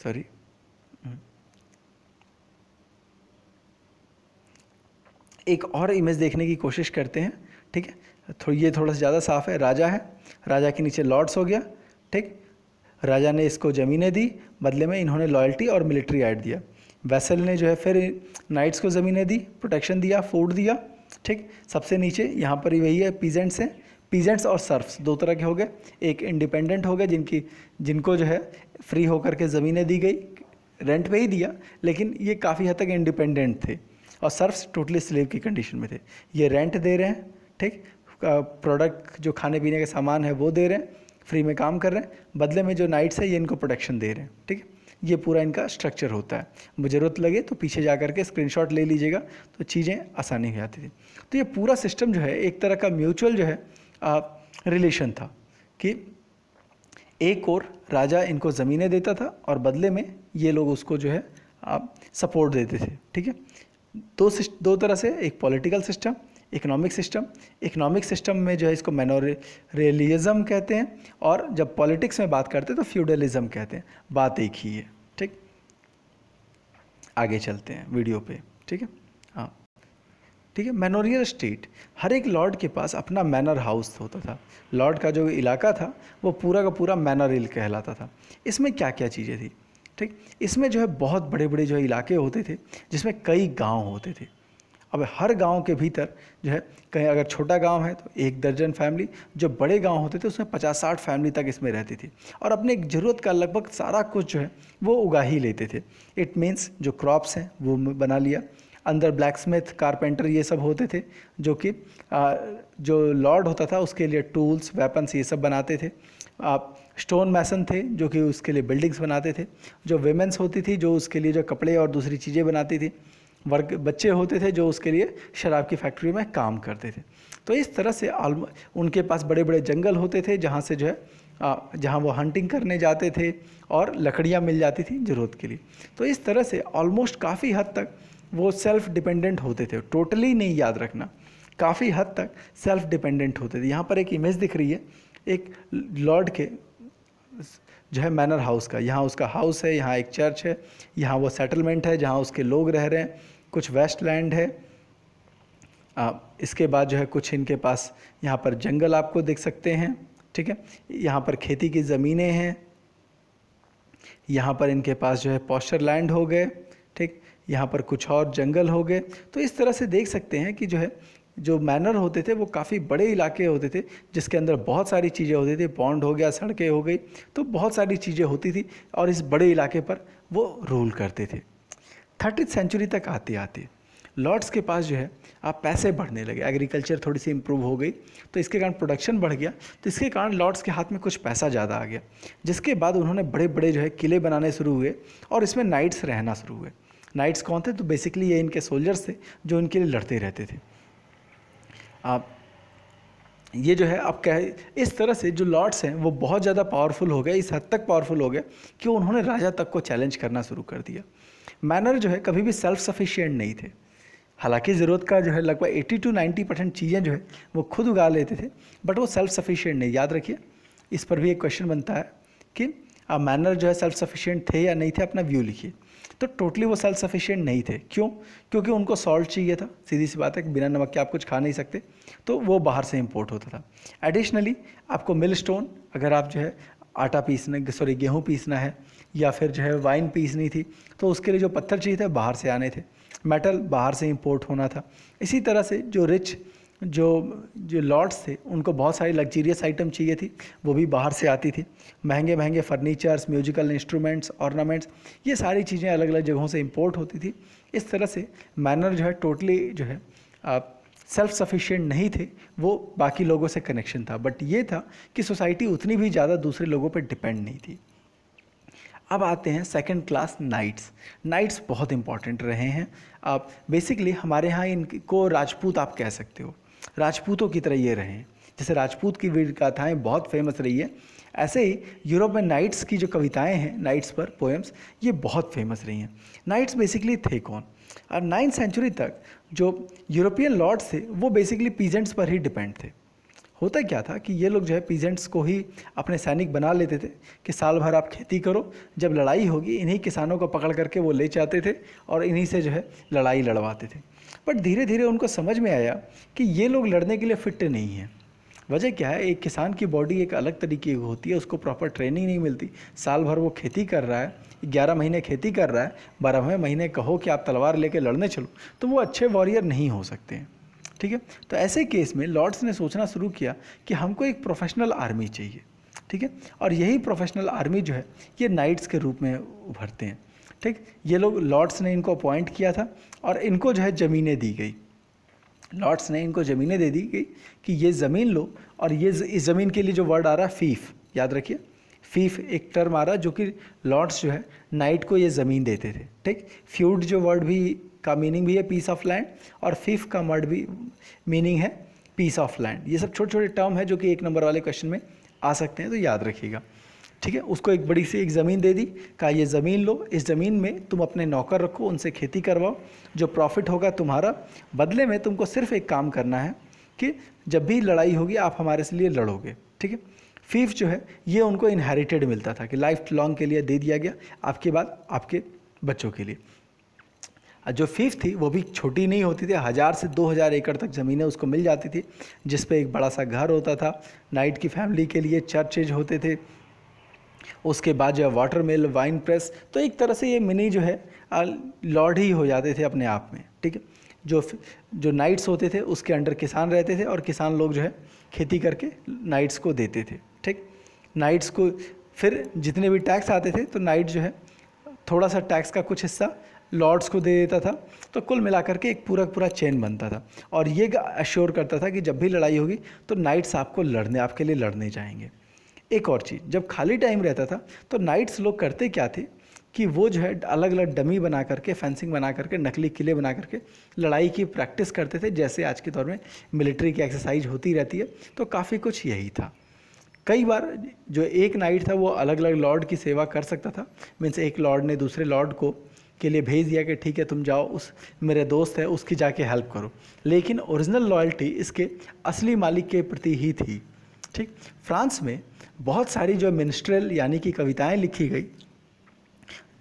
सॉरी हम्म। एक और इमेज देखने की कोशिश करते हैं ठीक है थो, ये थोड़ा सा ज़्यादा साफ है राजा है राजा के नीचे लॉर्ड्स हो गया ठीक राजा ने इसको ज़मीनें दी बदले में इन्होंने लॉयल्टी और मिलिट्री ऐड दिया वैसल ने जो है फिर नाइट्स को ज़मीनें दी प्रोटेक्शन दिया फूड दिया ठीक सबसे नीचे यहाँ पर वही है पीजेंट्स हैं पीजेंट्स और सर्फ्स दो तरह के हो गए एक इंडिपेंडेंट हो गए जिनकी जिनको जो है फ्री होकर के ज़मीनें दी गई रेंट पे ही दिया लेकिन ये काफ़ी हद तक इंडिपेंडेंट थे और सर्फ्स टोटली स्लेव की कंडीशन में थे ये रेंट दे रहे हैं ठीक प्रोडक्ट जो खाने पीने का सामान है वो दे रहे हैं फ्री में काम कर रहे हैं बदले में जो नाइट्स है ये इनको प्रोटेक्शन दे रहे हैं ठीक है ये पूरा इनका स्ट्रक्चर होता है ज़रूरत लगे तो पीछे जा करके स्क्रीन ले लीजिएगा तो चीज़ें आसानी हो जाती थी तो ये पूरा सिस्टम जो है एक तरह का म्यूचुअल जो है रिलेशन था कि एक और राजा इनको ज़मीनें देता था और बदले में ये लोग उसको जो है आप सपोर्ट देते थे ठीक है दो दो तरह से एक political system economic system economic system में जो है इसको मैनोरियलिज्म कहते हैं और जब पॉलिटिक्स में बात करते हैं तो फ्यूडलिज़म कहते हैं बात एक ही है ठीक आगे चलते हैं वीडियो पे ठीक है हाँ ठीक है मैनोरियल स्टेट हर एक लॉर्ड के पास अपना मैनर हाउस होता था लॉर्ड का जो इलाका था वो पूरा का पूरा मैनर कहलाता था इसमें क्या क्या चीज़ें थी ठीक इसमें जो है बहुत बड़े बड़े जो है इलाके होते थे जिसमें कई गांव होते थे अब हर गांव के भीतर जो है कहीं अगर छोटा गांव है तो एक दर्जन फैमिली जो बड़े गांव होते थे उसमें पचास साठ फैमिली तक इसमें रहती थी और अपने ज़रूरत का लगभग सारा कुछ जो है वो उगा ही लेते थे इट मीन्स जो क्रॉप्स हैं वो बना लिया अंदर ब्लैक स्मिथ कारपेंटर ये सब होते थे जो कि जो लॉर्ड होता था उसके लिए टूल्स वेपन्स ये सब बनाते थे आप स्टोन मैसन थे जो कि उसके लिए बिल्डिंग्स बनाते थे जो वेमेंस होती थी जो उसके लिए जो कपड़े और दूसरी चीज़ें बनाती थी वर्ग बच्चे होते थे जो उसके लिए शराब की फैक्ट्री में काम करते थे तो इस तरह से उनके पास बड़े बड़े जंगल होते थे जहाँ से जो है जहाँ वो हंटिंग करने जाते थे और लकड़ियाँ मिल जाती थी ज़रूरत के लिए तो इस तरह से ऑलमोस्ट काफ़ी हद तक वो सेल्फ डिपेंडेंट होते थे टोटली नहीं याद रखना काफ़ी हद तक सेल्फ डिपेंडेंट होते थे यहाँ पर एक इमेज दिख रही है एक लॉर्ड के जो है मैनर हाउस का यहाँ उसका हाउस है यहाँ एक चर्च है यहाँ वो सेटलमेंट है जहाँ उसके लोग रह रहे हैं कुछ वेस्ट लैंड है आ, इसके बाद जो है कुछ इनके पास यहाँ पर जंगल आपको देख सकते हैं ठीक है यहाँ पर खेती की ज़मीनें हैं यहाँ पर इनके पास जो है पॉस्चर लैंड हो गए ठीक यहाँ पर कुछ और जंगल हो गए तो इस तरह से देख सकते हैं कि जो है जो मैनर होते थे वो काफ़ी बड़े इलाके होते थे जिसके अंदर बहुत सारी चीज़ें होती थी बॉन्ड हो गया सड़कें हो गई तो बहुत सारी चीज़ें होती थी और इस बड़े इलाके पर वो रूल करते थे थर्टीथ सेंचुरी तक आते आते लॉर्ड्स के पास जो है आप पैसे बढ़ने लगे एग्रीकल्चर थोड़ी सी इम्प्रूव हो गई तो इसके कारण प्रोडक्शन बढ़ गया तो इसके कारण लॉर्ड्स के हाथ में कुछ पैसा ज़्यादा आ गया जिसके बाद उन्होंने बड़े बड़े जो है किले बनाने शुरू हुए और इसमें नाइट्स रहना शुरू हुए नाइट्स कौन थे तो बेसिकली ये इनके सोल्जर्स थे जो इनके लिए लड़ते रहते थे आप ये जो है आप कह इस तरह से जो लॉर्ड्स हैं वो बहुत ज़्यादा पावरफुल हो गए इस हद तक पावरफुल हो गए कि उन्होंने राजा तक को चैलेंज करना शुरू कर दिया मैनर जो है कभी भी सेल्फ सफिशियंट नहीं थे हालांकि ज़रूरत का जो है लगभग 80 टू 90 परसेंट चीज़ें जो है वो खुद उगा लेते थे बट वो सेल्फ सफिशियंट नहीं याद रखिए इस पर भी एक क्वेश्चन बनता है कि मैनर जो है सेल्फ सफिशियंट थे या नहीं थे अपना व्यू लिखिए तो टोटली वो सेल्फ सफिशियंट नहीं थे क्यों क्योंकि उनको सॉल्ट चाहिए था सीधी सी बात है कि बिना नमक के आप कुछ खा नहीं सकते तो वो बाहर से इम्पोर्ट होता था एडिशनली आपको मिल स्टोन अगर आप जो है आटा पीसना सॉरी गेहूँ पीसना है या फिर जो है वाइन पीसनी थी तो उसके लिए जो पत्थर चाहिए थे बाहर से आने थे मेटल बाहर से इम्पोर्ट होना था इसी तरह से जो रिच जो जो लॉट्स थे उनको बहुत सारी लग्जीरियस आइटम चाहिए थी वो भी बाहर से आती थी महंगे महंगे फर्नीचर्स म्यूजिकल इंस्ट्रूमेंट्स ऑर्नामेंट्स ये सारी चीज़ें अलग अलग जगहों से इम्पोर्ट होती थी इस तरह से मैनर जो है टोटली जो है आप सेल्फ सफिशिएंट नहीं थे वो बाकी लोगों से कनेक्शन था बट ये था कि सोसाइटी उतनी भी ज़्यादा दूसरे लोगों पर डिपेंड नहीं थी अब आते हैं सेकंड क्लास नाइट्स नाइट्स बहुत इंपॉर्टेंट रहे हैं आप बेसिकली हमारे यहाँ इनको राजपूत आप कह सकते हो राजपूतों की तरह ये रहे जैसे राजपूत की वीर गाथाएँ बहुत फेमस रही है ऐसे ही यूरोप में नाइट्स की जो कविताएं हैं नाइट्स पर पोएम्स ये बहुत फेमस रही हैं नाइट्स बेसिकली थे कौन और नाइन्थ सेंचुरी तक जो यूरोपियन लॉर्ड्स थे वो बेसिकली पीजेंट्स पर ही डिपेंड थे होता क्या था कि ये लोग जो है पीजेंट्स को ही अपने सैनिक बना लेते थे कि साल भर आप खेती करो जब लड़ाई होगी इन्हीं किसानों को पकड़ करके वो ले जाते थे और इन्हीं से जो है लड़ाई लड़वाते थे बट धीरे धीरे उनको समझ में आया कि ये लोग लड़ने के लिए फिट नहीं हैं वजह क्या है एक किसान की बॉडी एक अलग तरीके की होती है उसको प्रॉपर ट्रेनिंग नहीं मिलती साल भर वो खेती कर रहा है ग्यारह महीने खेती कर रहा है बारहवें महीने कहो कि आप तलवार लेके लड़ने चलो तो वो अच्छे वॉरियर नहीं हो सकते हैं ठीक है तो ऐसे केस में लॉर्ड्स ने सोचना शुरू किया कि हमको एक प्रोफेशनल आर्मी चाहिए ठीक है और यही प्रोफेशनल आर्मी जो है ये नाइट्स के रूप में उभरते हैं ठीक ये लोग लॉर्ड्स ने इनको अपॉइंट किया था और इनको जो है ज़मीनें दी गई लॉर्ड्स ने इनको ज़मीनें दे दी गई कि ये ज़मीन लो और ये इस ज़मीन के लिए जो वर्ड आ रहा है फ़ीफ याद रखिए फीफ एक टर्म आ रहा जो कि लॉर्ड्स जो है नाइट को ये ज़मीन देते थे ठीक फ्यूड जो वर्ड भी का मीनिंग भी है पीस ऑफ लैंड और फिफ का वर्ड भी मीनिंग है पीस ऑफ लैंड ये सब छोटे छोटे टर्म है जो कि एक नंबर वाले क्वेश्चन में आ सकते हैं तो याद रखिएगा ठीक है उसको एक बड़ी सी एक ज़मीन दे दी कहा ये ज़मीन लो इस ज़मीन में तुम अपने नौकर रखो उनसे खेती करवाओ जो प्रॉफिट होगा तुम्हारा बदले में तुमको सिर्फ एक काम करना है कि जब भी लड़ाई होगी आप हमारे से लिए लड़ोगे ठीक है फीफ जो है ये उनको इनहेरिटेड मिलता था कि लाइफ लॉन्ग के लिए दे दिया गया आपके बाद आपके बच्चों के लिए जो फीफ थी वो भी छोटी नहीं होती थी हज़ार से दो हज़ार एकड़ तक ज़मीनें उसको मिल जाती थी जिस पे एक बड़ा सा घर होता था नाइट की फैमिली के लिए चर्चेज होते थे उसके बाद जो है वाटर मिल वाइन प्रेस तो एक तरह से ये मिनी जो है लॉर्ड ही हो जाते थे अपने आप में ठीक है जो जो नाइट्स होते थे उसके अंडर किसान रहते थे और किसान लोग जो है खेती करके नाइट्स को देते थे ठीक नाइट्स को फिर जितने भी टैक्स आते थे तो नाइट जो है थोड़ा सा टैक्स का कुछ हिस्सा लॉर्ड्स को दे देता था तो कुल मिलाकर के एक पूरा पूरा चेन बनता था और ये अश्योर करता था कि जब भी लड़ाई होगी तो नाइट्स आपको लड़ने आपके लिए लड़ने जाएंगे एक और चीज़ जब खाली टाइम रहता था तो नाइट्स लोग करते क्या थे कि वो जो है अलग अलग डमी बना करके फेंसिंग बना करके नकली किले बना करके लड़ाई की प्रैक्टिस करते थे जैसे आज के दौर में मिलिट्री की एक्सरसाइज होती रहती है तो काफ़ी कुछ यही था कई बार जो एक नाइट था वो अलग अलग लॉर्ड की सेवा कर सकता था मीन्स एक लॉर्ड ने दूसरे लॉर्ड को के लिए भेज दिया कि ठीक है तुम जाओ उस मेरे दोस्त है उसकी जाके हेल्प करो लेकिन ओरिजिनल लॉयल्टी इसके असली मालिक के प्रति ही थी ठीक फ्रांस में बहुत सारी जो मिनिस्ट्रल यानी कि कविताएं लिखी गई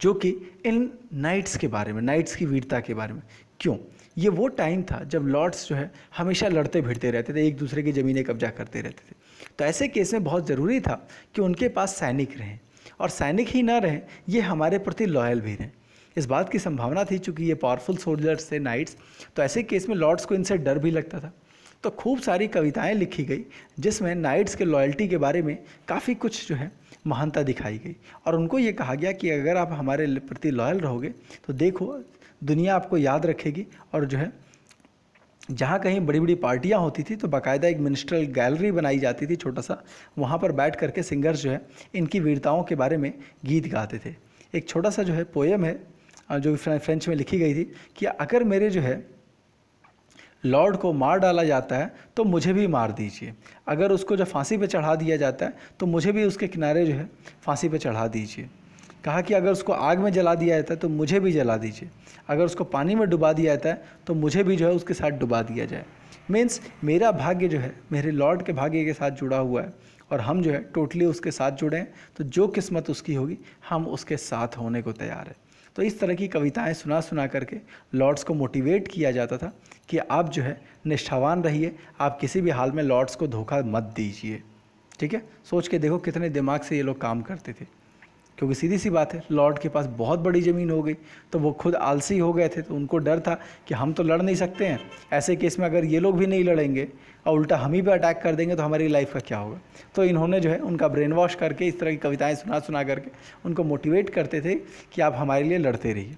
जो कि इन नाइट्स के बारे में नाइट्स की वीरता के बारे में क्यों ये वो टाइम था जब लॉर्ड्स जो है हमेशा लड़ते भिड़ते रहते थे एक दूसरे की ज़मीनें कब्जा करते रहते थे तो ऐसे केस में बहुत ज़रूरी था कि उनके पास सैनिक रहें और सैनिक ही ना रहें ये हमारे प्रति लॉयल भी रहें इस बात की संभावना थी चूँकि ये पावरफुल सोल्जर्स थे नाइट्स तो ऐसे केस में लॉर्ड्स को इनसे डर भी लगता था तो खूब सारी कविताएं लिखी गई जिसमें नाइट्स के लॉयल्टी के बारे में काफ़ी कुछ जो है महानता दिखाई गई और उनको ये कहा गया कि अगर आप हमारे प्रति लॉयल रहोगे तो देखो दुनिया आपको याद रखेगी और जो है जहाँ कहीं बड़ी बड़ी पार्टियाँ होती थी तो बाकायदा एक मिनिस्ट्रल गैलरी बनाई जाती थी छोटा सा वहाँ पर बैठ करके सिंगर्स जो है इनकी वीरताओं के बारे में गीत गाते थे एक छोटा सा जो है पोएम है जो फ्रेंच में लिखी गई थी कि अगर मेरे जो है लॉर्ड को मार डाला जाता है तो मुझे भी मार दीजिए अगर उसको जब फांसी पे चढ़ा दिया जाता है तो मुझे भी उसके किनारे जो है फांसी पे चढ़ा दीजिए कहा कि अगर उसको आग में जला दिया जाता है तो मुझे भी जला दीजिए अगर उसको पानी में डुबा दिया जाता है तो मुझे भी जो है उसके साथ डुबा दिया जाए मीन्स मेरा भाग्य जो है मेरे लॉर्ड के भाग्य के साथ जुड़ा हुआ है और हम जो है टोटली उसके साथ जुड़े हैं तो जो किस्मत उसकी होगी हम उसके साथ होने को तैयार हैं तो इस तरह की कविताएं सुना सुना करके लॉर्ड्स को मोटिवेट किया जाता था कि आप जो है निष्ठावान रहिए आप किसी भी हाल में लॉर्ड्स को धोखा मत दीजिए ठीक है सोच के देखो कितने दिमाग से ये लोग काम करते थे क्योंकि सीधी सी बात है लॉर्ड के पास बहुत बड़ी ज़मीन हो गई तो वो खुद आलसी हो गए थे तो उनको डर था कि हम तो लड़ नहीं सकते हैं ऐसे केस में अगर ये लोग भी नहीं लड़ेंगे और उल्टा हम ही पे अटैक कर देंगे तो हमारी लाइफ का क्या होगा तो इन्होंने जो है उनका ब्रेन वॉश करके इस तरह की कविताएँ सुना सुना करके उनको मोटिवेट करते थे कि आप हमारे लिए लड़ते रहिए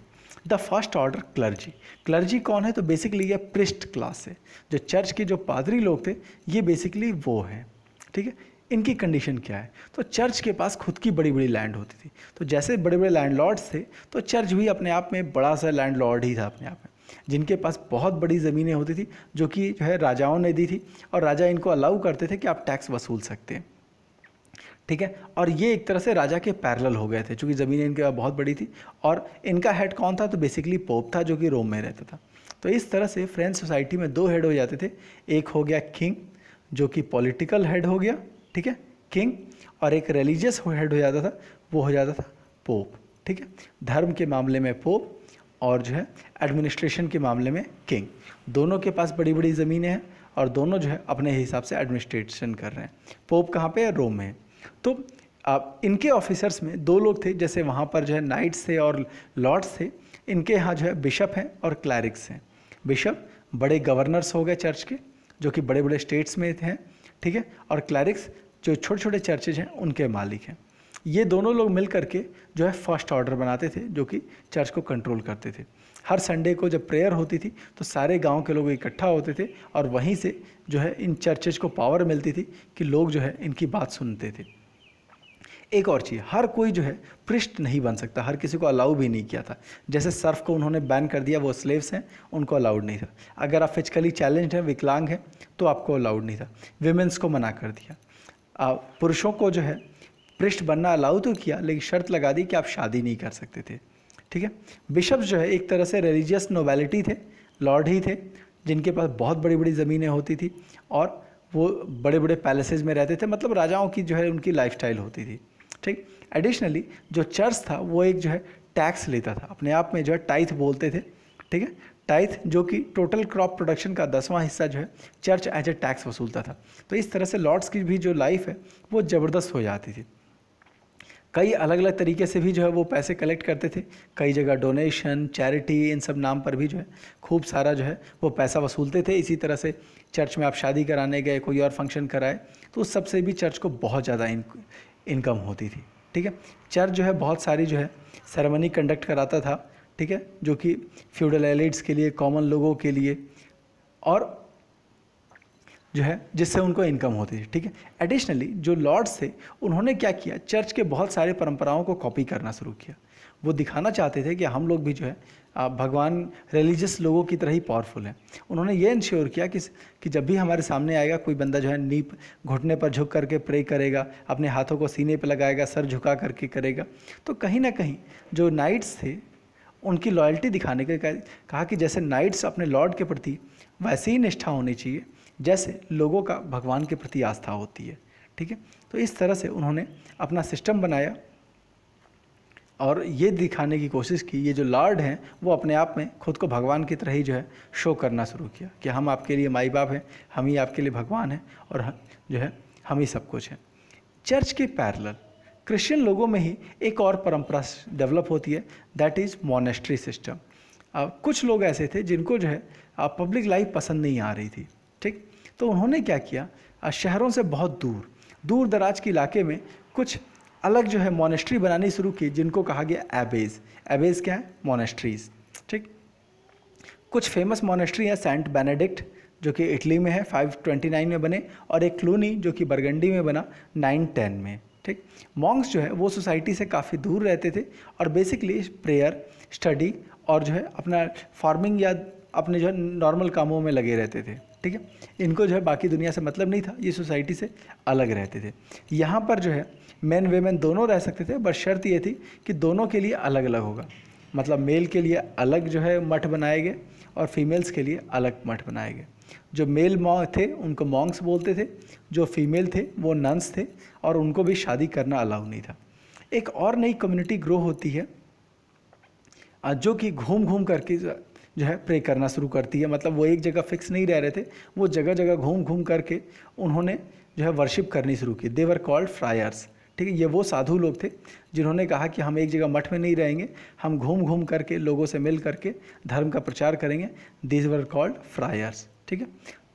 the first order clergy clergy कौन है तो बेसिकली ये प्रिस्ट क्लास है जो चर्च के जो पादरी लोग थे ये बेसिकली वो हैं ठीक है इनकी कंडीशन क्या है तो चर्च के पास खुद की बड़ी बड़ी लैंड होती थी तो जैसे बड़े बड़े लैंडलॉर्ड्स थे तो चर्च भी अपने आप में बड़ा सा लैंडलॉर्ड ही था अपने आप में जिनके पास बहुत बड़ी ज़मीनें होती थी जो कि जो है राजाओं ने दी थी और राजा इनको अलाउ करते थे कि आप टैक्स वसूल सकते हैं ठीक है और ये एक तरह से राजा के पैरल हो गए थे क्योंकि ज़मीनें इनके पास बहुत बड़ी थी और इनका हेड कौन था तो बेसिकली पोप था जो कि रोम में रहता था तो इस तरह से फ्रेंच सोसाइटी में दो हेड हो जाते थे एक हो गया किंग जो कि पॉलिटिकल हेड हो गया ठीक है किंग और एक रिलीजियस हेड हो जाता था वो हो जाता था पोप ठीक है धर्म के मामले में पोप और जो है एडमिनिस्ट्रेशन के मामले में किंग दोनों के पास बड़ी बड़ी ज़मीनें हैं और दोनों जो है अपने हिसाब से एडमिनिस्ट्रेशन कर रहे हैं पोप कहाँ पे है रोम में तो आप इनके ऑफिसर्स में दो लोग थे जैसे वहाँ पर जो है नाइट्स थे और लॉर्ड्स थे इनके यहाँ जो है बिशप हैं और क्लैरिक्स हैं बिशप बड़े गवर्नर्स हो गए चर्च के जो कि बड़े बड़े स्टेट्स में थे ठीक है और क्लैरिक्स जो छोटे छोटे चर्चेज हैं उनके मालिक हैं ये दोनों लोग मिल करके जो है फर्स्ट ऑर्डर बनाते थे जो कि चर्च को कंट्रोल करते थे हर संडे को जब प्रेयर होती थी तो सारे गांव के लोग इकट्ठा होते थे और वहीं से जो है इन चर्चेज को पावर मिलती थी कि लोग जो है इनकी बात सुनते थे एक और चीज़ हर कोई जो है पृष्ठ नहीं बन सकता हर किसी को अलाउ भी नहीं किया था जैसे सर्फ को उन्होंने बैन कर दिया वो स्लेव्स हैं उनको अलाउड नहीं था अगर आप फिजिकली चैलेंज हैं विकलांग हैं तो आपको अलाउड नहीं था वेमेंस को मना कर दिया पुरुषों को जो है पृष्ठ बनना अलाउ तो किया लेकिन शर्त लगा दी कि आप शादी नहीं कर सकते थे ठीक है बिशप जो है एक तरह से रिलीजियस नोबेलिटी थे लॉर्ड ही थे जिनके पास बहुत बड़ी बड़ी ज़मीनें होती थी और वो बड़े बड़े पैलेसेज में रहते थे मतलब राजाओं की जो है उनकी लाइफस्टाइल होती थी ठीक एडिशनली जो चर्च था वो एक जो है टैक्स लेता था अपने आप में जो है टाइथ बोलते थे ठीक है टाइथ जो कि टोटल क्रॉप प्रोडक्शन का दसवां हिस्सा जो है चर्च एज ए टैक्स वसूलता था तो इस तरह से लॉर्ड्स की भी जो लाइफ है वो ज़बरदस्त हो जाती थी कई अलग अलग तरीके से भी जो है वो पैसे कलेक्ट करते थे कई जगह डोनेशन चैरिटी इन सब नाम पर भी जो है खूब सारा जो है वो पैसा वसूलते थे इसी तरह से चर्च में आप शादी कराने गए कोई और फंक्शन कराए तो उस सब से भी चर्च को बहुत ज़्यादा इनकम होती थी ठीक है चर्च जो है बहुत सारी जो है सेरेमनी कंडक्ट कराता था ठीक है जो कि फ्यूडल एलिट्स के लिए कॉमन लोगों के लिए और जो है जिससे उनको इनकम होती थी ठीक है एडिशनली जो लॉर्ड्स थे उन्होंने क्या किया चर्च के बहुत सारे परंपराओं को कॉपी करना शुरू किया वो दिखाना चाहते थे कि हम लोग भी जो है भगवान रिलीजियस लोगों की तरह ही पावरफुल हैं उन्होंने ये इंश्योर किया कि कि जब भी हमारे सामने आएगा कोई बंदा जो है नीप घुटने पर झुक करके प्रे करेगा अपने हाथों को सीने पर लगाएगा सर झुका करके करेगा तो कहीं ना कहीं जो नाइट्स थे उनकी लॉयल्टी दिखाने के कहा कि जैसे नाइट्स अपने लॉर्ड के प्रति वैसे ही निष्ठा होनी चाहिए जैसे लोगों का भगवान के प्रति आस्था होती है ठीक है तो इस तरह से उन्होंने अपना सिस्टम बनाया और ये दिखाने की कोशिश की ये जो लॉर्ड हैं वो अपने आप में खुद को भगवान की तरह ही जो है शो करना शुरू किया कि हम आपके लिए माई बाप हैं हम ही आपके लिए भगवान हैं और जो है हम ही सब कुछ हैं चर्च के पैरल क्रिश्चियन लोगों में ही एक और परंपरा डेवलप होती है दैट इज़ मोनेस्ट्री सिस्टम कुछ लोग ऐसे थे जिनको जो है पब्लिक लाइफ पसंद नहीं आ रही थी ठीक तो उन्होंने क्या किया शहरों से बहुत दूर दूर दराज के इलाके में कुछ अलग जो है मोनेस्ट्री बनानी शुरू की जिनको कहा गया एबेज एबेज क्या है मोनेस्ट्रीज ठीक कुछ फेमस मोनेस्ट्री हैं सेंट बेनेडिक्ट जो कि इटली में है 529 में बने और एक क्लूनी जो कि बरगंडी में बना 910 में ठीक मॉन्ग्स जो है वो सोसाइटी से काफ़ी दूर रहते थे और बेसिकली प्रेयर स्टडी और जो है अपना फार्मिंग या अपने जो है नॉर्मल कामों में लगे रहते थे ठीक है इनको जो है बाकी दुनिया से मतलब नहीं था ये सोसाइटी से अलग रहते थे यहाँ पर जो है मैन वेमेन दोनों रह सकते थे बट शर्त ये थी कि दोनों के लिए अलग अलग होगा मतलब मेल के लिए अलग जो है मठ बनाए गए और फीमेल्स के लिए अलग मठ बनाए गए जो मेल मॉ थे उनको मॉन्ग्स बोलते थे जो फीमेल थे वो नंस थे और उनको भी शादी करना अलाउ नहीं था एक और नई कम्युनिटी ग्रो होती है जो कि घूम घूम करके जो है प्रे करना शुरू करती है मतलब वो एक जगह फिक्स नहीं रह रहे थे वो जगह जगह घूम घूम करके उन्होंने जो है वर्शिप करनी शुरू की देवर कॉल्ड फ्रायर्स ठीक है ये वो साधु लोग थे जिन्होंने कहा कि हम एक जगह मठ में नहीं रहेंगे हम घूम घूम करके लोगों से मिल करके धर्म का प्रचार करेंगे दिस वर कॉल्ड फ्रायर्स ठीक है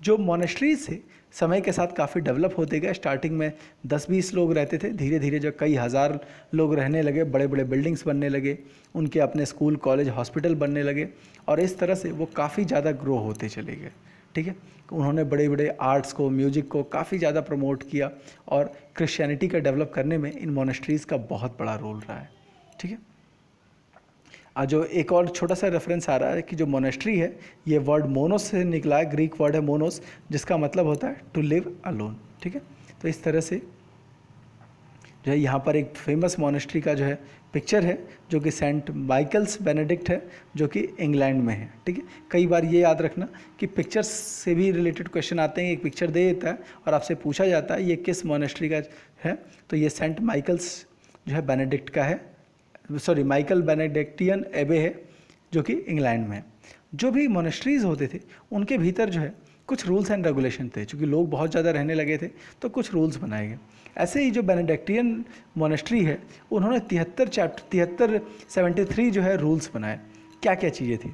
जो मोनेस्ट्रीज थे समय के साथ काफ़ी डेवलप होते गए स्टार्टिंग में दस बीस लोग रहते थे धीरे धीरे जब कई हज़ार लोग रहने लगे बड़े बड़े बिल्डिंग्स बनने लगे उनके अपने स्कूल कॉलेज हॉस्पिटल बनने लगे और इस तरह से वो काफ़ी ज़्यादा ग्रो होते चले गए ठीक है उन्होंने बड़े बड़े आर्ट्स को म्यूजिक को काफ़ी ज़्यादा प्रमोट किया और क्रिश्चियनिटी का डेवलप करने में इन मोनेस्ट्रीज़ का बहुत बड़ा रोल रहा है ठीक है जो एक और छोटा सा रेफरेंस आ रहा है कि जो मोनेस्ट्री है ये वर्ड मोनोस से निकला है ग्रीक वर्ड है मोनोस जिसका मतलब होता है टू लिव अलोन ठीक है तो इस तरह से जो है यहाँ पर एक फेमस मोनेस्ट्री का जो है पिक्चर है जो कि सेंट माइकल्स बेनेडिक्ट है जो कि इंग्लैंड में है ठीक है कई बार ये याद रखना कि पिक्चर्स से भी रिलेटेड क्वेश्चन आते हैं एक पिक्चर दे देता है और आपसे पूछा जाता है ये किस मोनेस्ट्री का है तो ये सेंट माइकल्स जो है बेनेडिक्ट का है सॉरी माइकल बेनेडिक्टियन एबे है जो कि इंग्लैंड में है जो भी मोनेस्ट्रीज होते थे उनके भीतर जो है कुछ रूल्स एंड रेगुलेशन थे क्योंकि लोग बहुत ज़्यादा रहने लगे थे तो कुछ रूल्स बनाए गए ऐसे ही जो बेनेडिक्टियन मोनेस्ट्री है उन्होंने तिहत्तर चैप्टर तिहत्तर सेवेंटी थ्री जो है रूल्स बनाए क्या क्या चीज़ें थी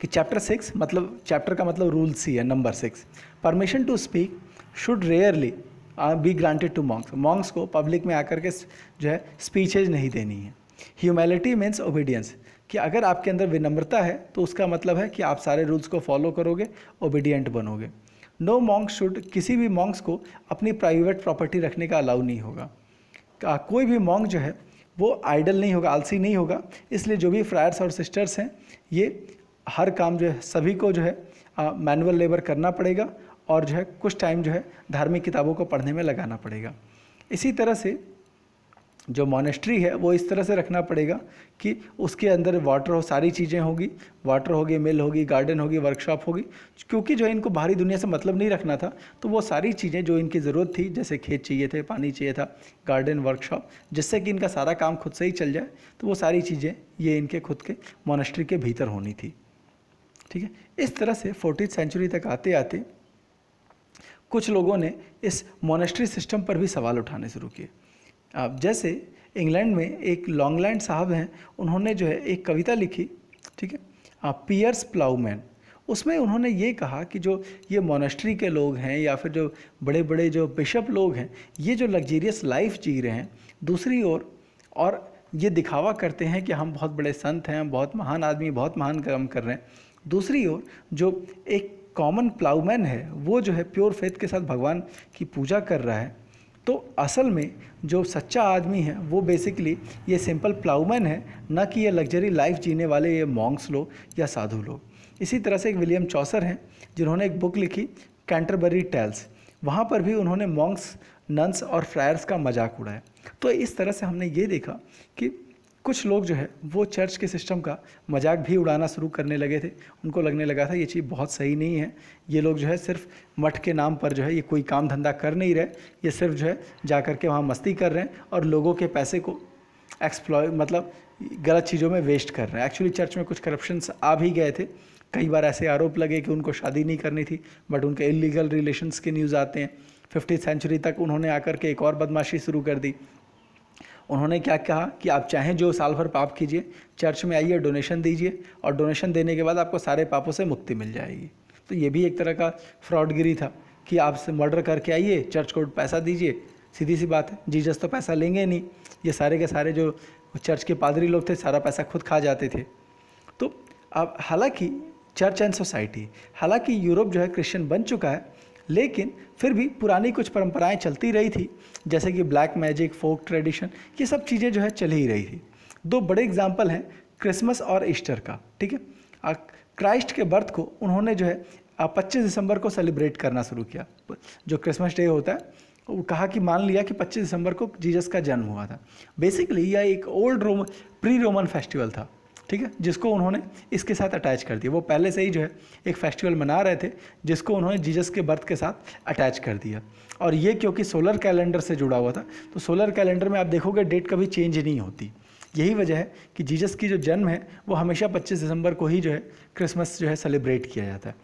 कि चैप्टर सिक्स मतलब चैप्टर का मतलब रूल्स ही है number six permission to speak should rarely be granted to monks monks को पब्लिक में आकर के जो है स्पीचेज नहीं देनी है ह्यूमैलिटी मीन्स ओबीडियंस कि अगर आपके अंदर विनम्रता है तो उसका मतलब है कि आप सारे रूल्स को फॉलो करोगे ओबीडियंट बनोगे नो मॉन्क्स शुड किसी भी मॉन्क्स को अपनी प्राइवेट प्रॉपर्टी रखने का अलाउ नहीं होगा कोई भी मॉन्क जो है वो आइडल नहीं होगा आलसी नहीं होगा इसलिए जो भी फ्रायर्स और सिस्टर्स हैं ये हर काम जो है सभी को जो है मैनुअल लेबर करना पड़ेगा और जो है कुछ टाइम जो है धार्मिक किताबों को पढ़ने में लगाना पड़ेगा इसी तरह से जो मॉनेस्ट्री है वो इस तरह से रखना पड़ेगा कि उसके अंदर वाटर हो सारी चीज़ें होगी वाटर होगी मिल होगी गार्डन होगी वर्कशॉप होगी क्योंकि जो इनको बाहरी दुनिया से मतलब नहीं रखना था तो वो सारी चीज़ें जो इनकी ज़रूरत थी जैसे खेत चाहिए थे पानी चाहिए था गार्डन वर्कशॉप जिससे कि इनका सारा काम खुद से ही चल जाए तो वो सारी चीज़ें ये इनके खुद के मोनेस्ट्री के भीतर होनी थी ठीक है इस तरह से फोर्टीन सेंचुरी तक आते आते कुछ लोगों ने इस मोनेस्ट्री सिस्टम पर भी सवाल उठाने शुरू किए अब जैसे इंग्लैंड में एक लॉन्गलैंड साहब हैं उन्होंने जो है एक कविता लिखी ठीक है पियर्स प्लाउमैन उसमें उन्होंने ये कहा कि जो ये मोनेस्ट्री के लोग हैं या फिर जो बड़े बड़े जो बिशप लोग हैं ये जो लग्जीरियस लाइफ जी रहे हैं दूसरी ओर और, और ये दिखावा करते हैं कि हम बहुत बड़े संत हैं बहुत महान आदमी बहुत महान कर्म कर रहे हैं दूसरी ओर जो एक कॉमन प्लाउमैन है वो जो है प्योर फेथ के साथ भगवान की पूजा कर रहा है तो असल में जो सच्चा आदमी है वो बेसिकली ये सिंपल प्लाउमैन है ना कि ये लग्जरी लाइफ जीने वाले ये मॉन्ग्स लोग या साधु लोग इसी तरह से एक विलियम चौसर हैं जिन्होंने एक बुक लिखी कैंटरबरी टैल्स वहाँ पर भी उन्होंने मॉन्ग्स नंस और फ्रायर्स का मजाक उड़ाया तो इस तरह से हमने ये देखा कि कुछ लोग जो है वो चर्च के सिस्टम का मजाक भी उड़ाना शुरू करने लगे थे उनको लगने लगा था ये चीज़ बहुत सही नहीं है ये लोग जो है सिर्फ मठ के नाम पर जो है ये कोई काम धंधा कर नहीं रहे ये सिर्फ जो है जा कर के वहाँ मस्ती कर रहे हैं और लोगों के पैसे को एक्सप्लॉय मतलब गलत चीज़ों में वेस्ट कर रहे हैं एक्चुअली चर्च में कुछ करप्शन आ भी गए थे कई बार ऐसे आरोप लगे कि उनको शादी नहीं करनी थी बट उनके इलीगल रिलेशंस के न्यूज़ आते हैं फिफ्टी सेंचुरी तक उन्होंने आकर के एक और बदमाशी शुरू कर दी उन्होंने क्या कहा कि आप चाहें जो साल भर पाप कीजिए चर्च में आइए डोनेशन दीजिए और डोनेशन देने के बाद आपको सारे पापों से मुक्ति मिल जाएगी तो ये भी एक तरह का फ्रॉडगिरी था कि आप मर्डर करके आइए चर्च को पैसा दीजिए सीधी सी बात है जीजस तो पैसा लेंगे नहीं ये सारे के सारे जो चर्च के पादरी लोग थे सारा पैसा खुद खा जाते थे तो अब हालांकि चर्च एंड सोसाइटी हालांकि यूरोप जो है क्रिश्चियन बन चुका है लेकिन फिर भी पुरानी कुछ परंपराएं चलती रही थी जैसे कि ब्लैक मैजिक फोक ट्रेडिशन ये सब चीज़ें जो है चली ही रही थी दो बड़े एग्जाम्पल हैं क्रिसमस और ईस्टर का ठीक है क्राइस्ट के बर्थ को उन्होंने जो है पच्चीस दिसंबर को सेलिब्रेट करना शुरू किया जो क्रिसमस डे होता है वो कहा कि मान लिया कि 25 दिसंबर को जीसस का जन्म हुआ था बेसिकली यह एक old Rome pre Roman festival था ठीक है जिसको उन्होंने इसके साथ अटैच कर दिया वो पहले से ही जो है एक फेस्टिवल मना रहे थे जिसको उन्होंने जीजस के बर्थ के साथ अटैच कर दिया और ये क्योंकि सोलर कैलेंडर से जुड़ा हुआ था तो सोलर कैलेंडर में आप देखोगे डेट कभी चेंज नहीं होती यही वजह है कि जीजस की जो जन्म है वो हमेशा 25 दिसंबर को ही जो है क्रिसमस जो है सेलिब्रेट किया जाता है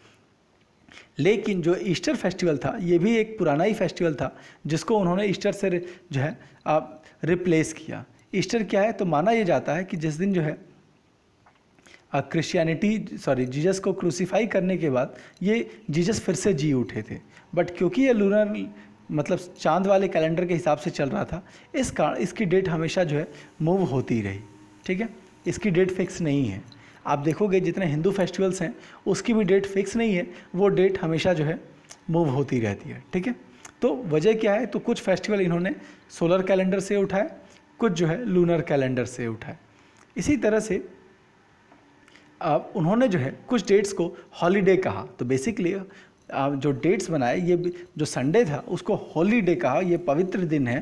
लेकिन जो ईस्टर फेस्टिवल था ये भी एक पुराना ही फेस्टिवल था जिसको उन्होंने ईस्टर से जो है आप रिप्लेस किया ईस्टर क्या है तो माना यह जाता है कि जिस दिन जो है क्रिश्चियनिटी सॉरी जीजस को क्रूसीफाई करने के बाद ये जीजस फिर से जी उठे थे बट क्योंकि ये लूनर मतलब चांद वाले कैलेंडर के हिसाब से चल रहा था इस कारण इसकी डेट हमेशा जो है मूव होती रही ठीक है इसकी डेट फिक्स नहीं है आप देखोगे जितने हिंदू फेस्टिवल्स हैं उसकी भी डेट फिक्स नहीं है वो डेट हमेशा जो है मूव होती रहती है ठीक है तो वजह क्या है तो कुछ फेस्टिवल इन्होंने सोलर कैलेंडर से उठाए कुछ जो है लूनर कैलेंडर से उठाए इसी तरह से उन्होंने जो है कुछ डेट्स को हॉलीडे कहा तो बेसिकली जो डेट्स बनाए ये जो संडे था उसको हॉलीडे कहा ये पवित्र दिन है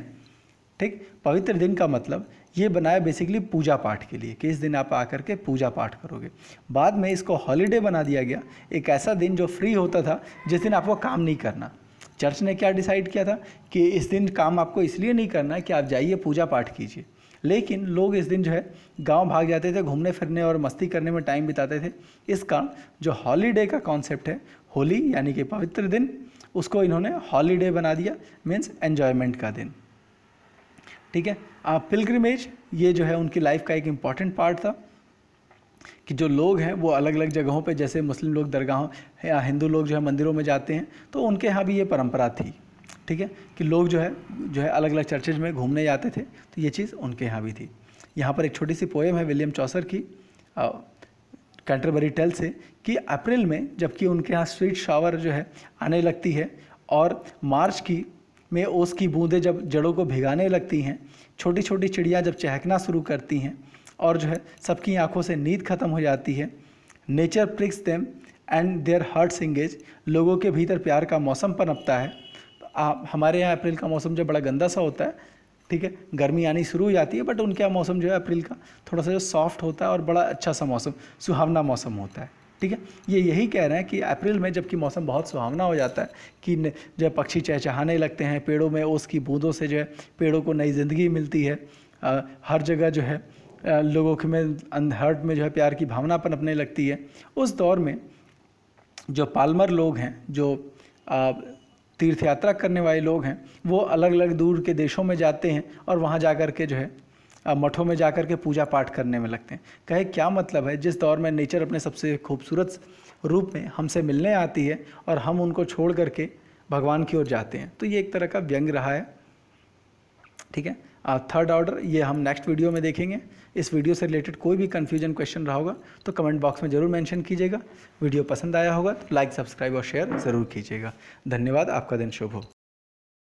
ठीक पवित्र दिन का मतलब ये बनाया बेसिकली पूजा पाठ के लिए कि इस दिन आप आकर के पूजा पाठ करोगे बाद में इसको हॉलीडे बना दिया गया एक ऐसा दिन जो फ्री होता था जिस दिन आपको काम नहीं करना चर्च ने क्या डिसाइड किया था कि इस दिन काम आपको इसलिए नहीं करना है कि आप जाइए पूजा पाठ कीजिए लेकिन लोग इस दिन जो है गांव भाग जाते थे घूमने फिरने और मस्ती करने में टाइम बिताते थे इस कारण जो हॉलीडे का कॉन्सेप्ट है होली यानी कि पवित्र दिन उसको इन्होंने हॉलीडे बना दिया मीन्स एन्जॉयमेंट का दिन ठीक है आप पिलग्रिमेज ये जो है उनकी लाइफ का एक इम्पॉर्टेंट पार्ट था कि जो लोग हैं वो अलग अलग जगहों पे जैसे मुस्लिम लोग दरगाहों या हिंदू लोग जो है मंदिरों में जाते हैं तो उनके यहाँ भी ये परंपरा थी ठीक है कि लोग जो है जो है अलग अलग चर्चेज में घूमने जाते थे तो ये चीज़ उनके यहाँ भी थी यहाँ पर एक छोटी सी पोएम है विलियम चौसर की कैंटरबरी टेल से कि अप्रैल में जबकि उनके यहाँ स्वीट शावर जो है आने लगती है और मार्च की में ओस की बूंदें जब जड़ों को भिगाने लगती हैं छोटी छोटी चिड़ियाँ जब चहकना शुरू करती हैं और जो है सबकी आंखों से नींद खत्म हो जाती है nature pricks them and their hearts engage लोगों के भीतर प्यार का मौसम पनपता है आप हमारे यहाँ अप्रैल का मौसम जो बड़ा गंदा सा होता है ठीक है गर्मी आनी शुरू हो जाती है बट उनके यहाँ मौसम जो है अप्रैल का थोड़ा सा जो सॉफ्ट होता है और बड़ा अच्छा सा मौसम सुहावना मौसम होता है ठीक है ये यही कह रहे हैं कि अप्रैल में जबकि मौसम बहुत सुहावना हो जाता है कि जब पक्षी चहचहाने लगते हैं पेड़ों में ओस की बूंदों से जो है पेड़ों को नई ज़िंदगी मिलती है आ, हर जगह जो है आ, लोगों के में हर्ट में जो है प्यार की भावना पनपने लगती है उस दौर में जो पालमर लोग हैं जो आ, तीर्थ यात्रा करने वाले लोग हैं वो अलग अलग दूर के देशों में जाते हैं और वहाँ जा कर के जो है मठों में जा कर के पूजा पाठ करने में लगते हैं कहे क्या मतलब है जिस दौर में नेचर अपने सबसे खूबसूरत रूप में हमसे मिलने आती है और हम उनको छोड़ करके भगवान की ओर जाते हैं तो ये एक तरह का व्यंग रहा है ठीक है थर्ड ऑर्डर ये हम नेक्स्ट वीडियो में देखेंगे इस वीडियो से रिलेटेड कोई भी कन्फ्यूजन क्वेश्चन रहा होगा तो कमेंट बॉक्स में ज़रूर मैंशन कीजिएगा वीडियो पसंद आया होगा तो लाइक सब्सक्राइब और शेयर ज़रूर कीजिएगा धन्यवाद आपका दिन शुभ हो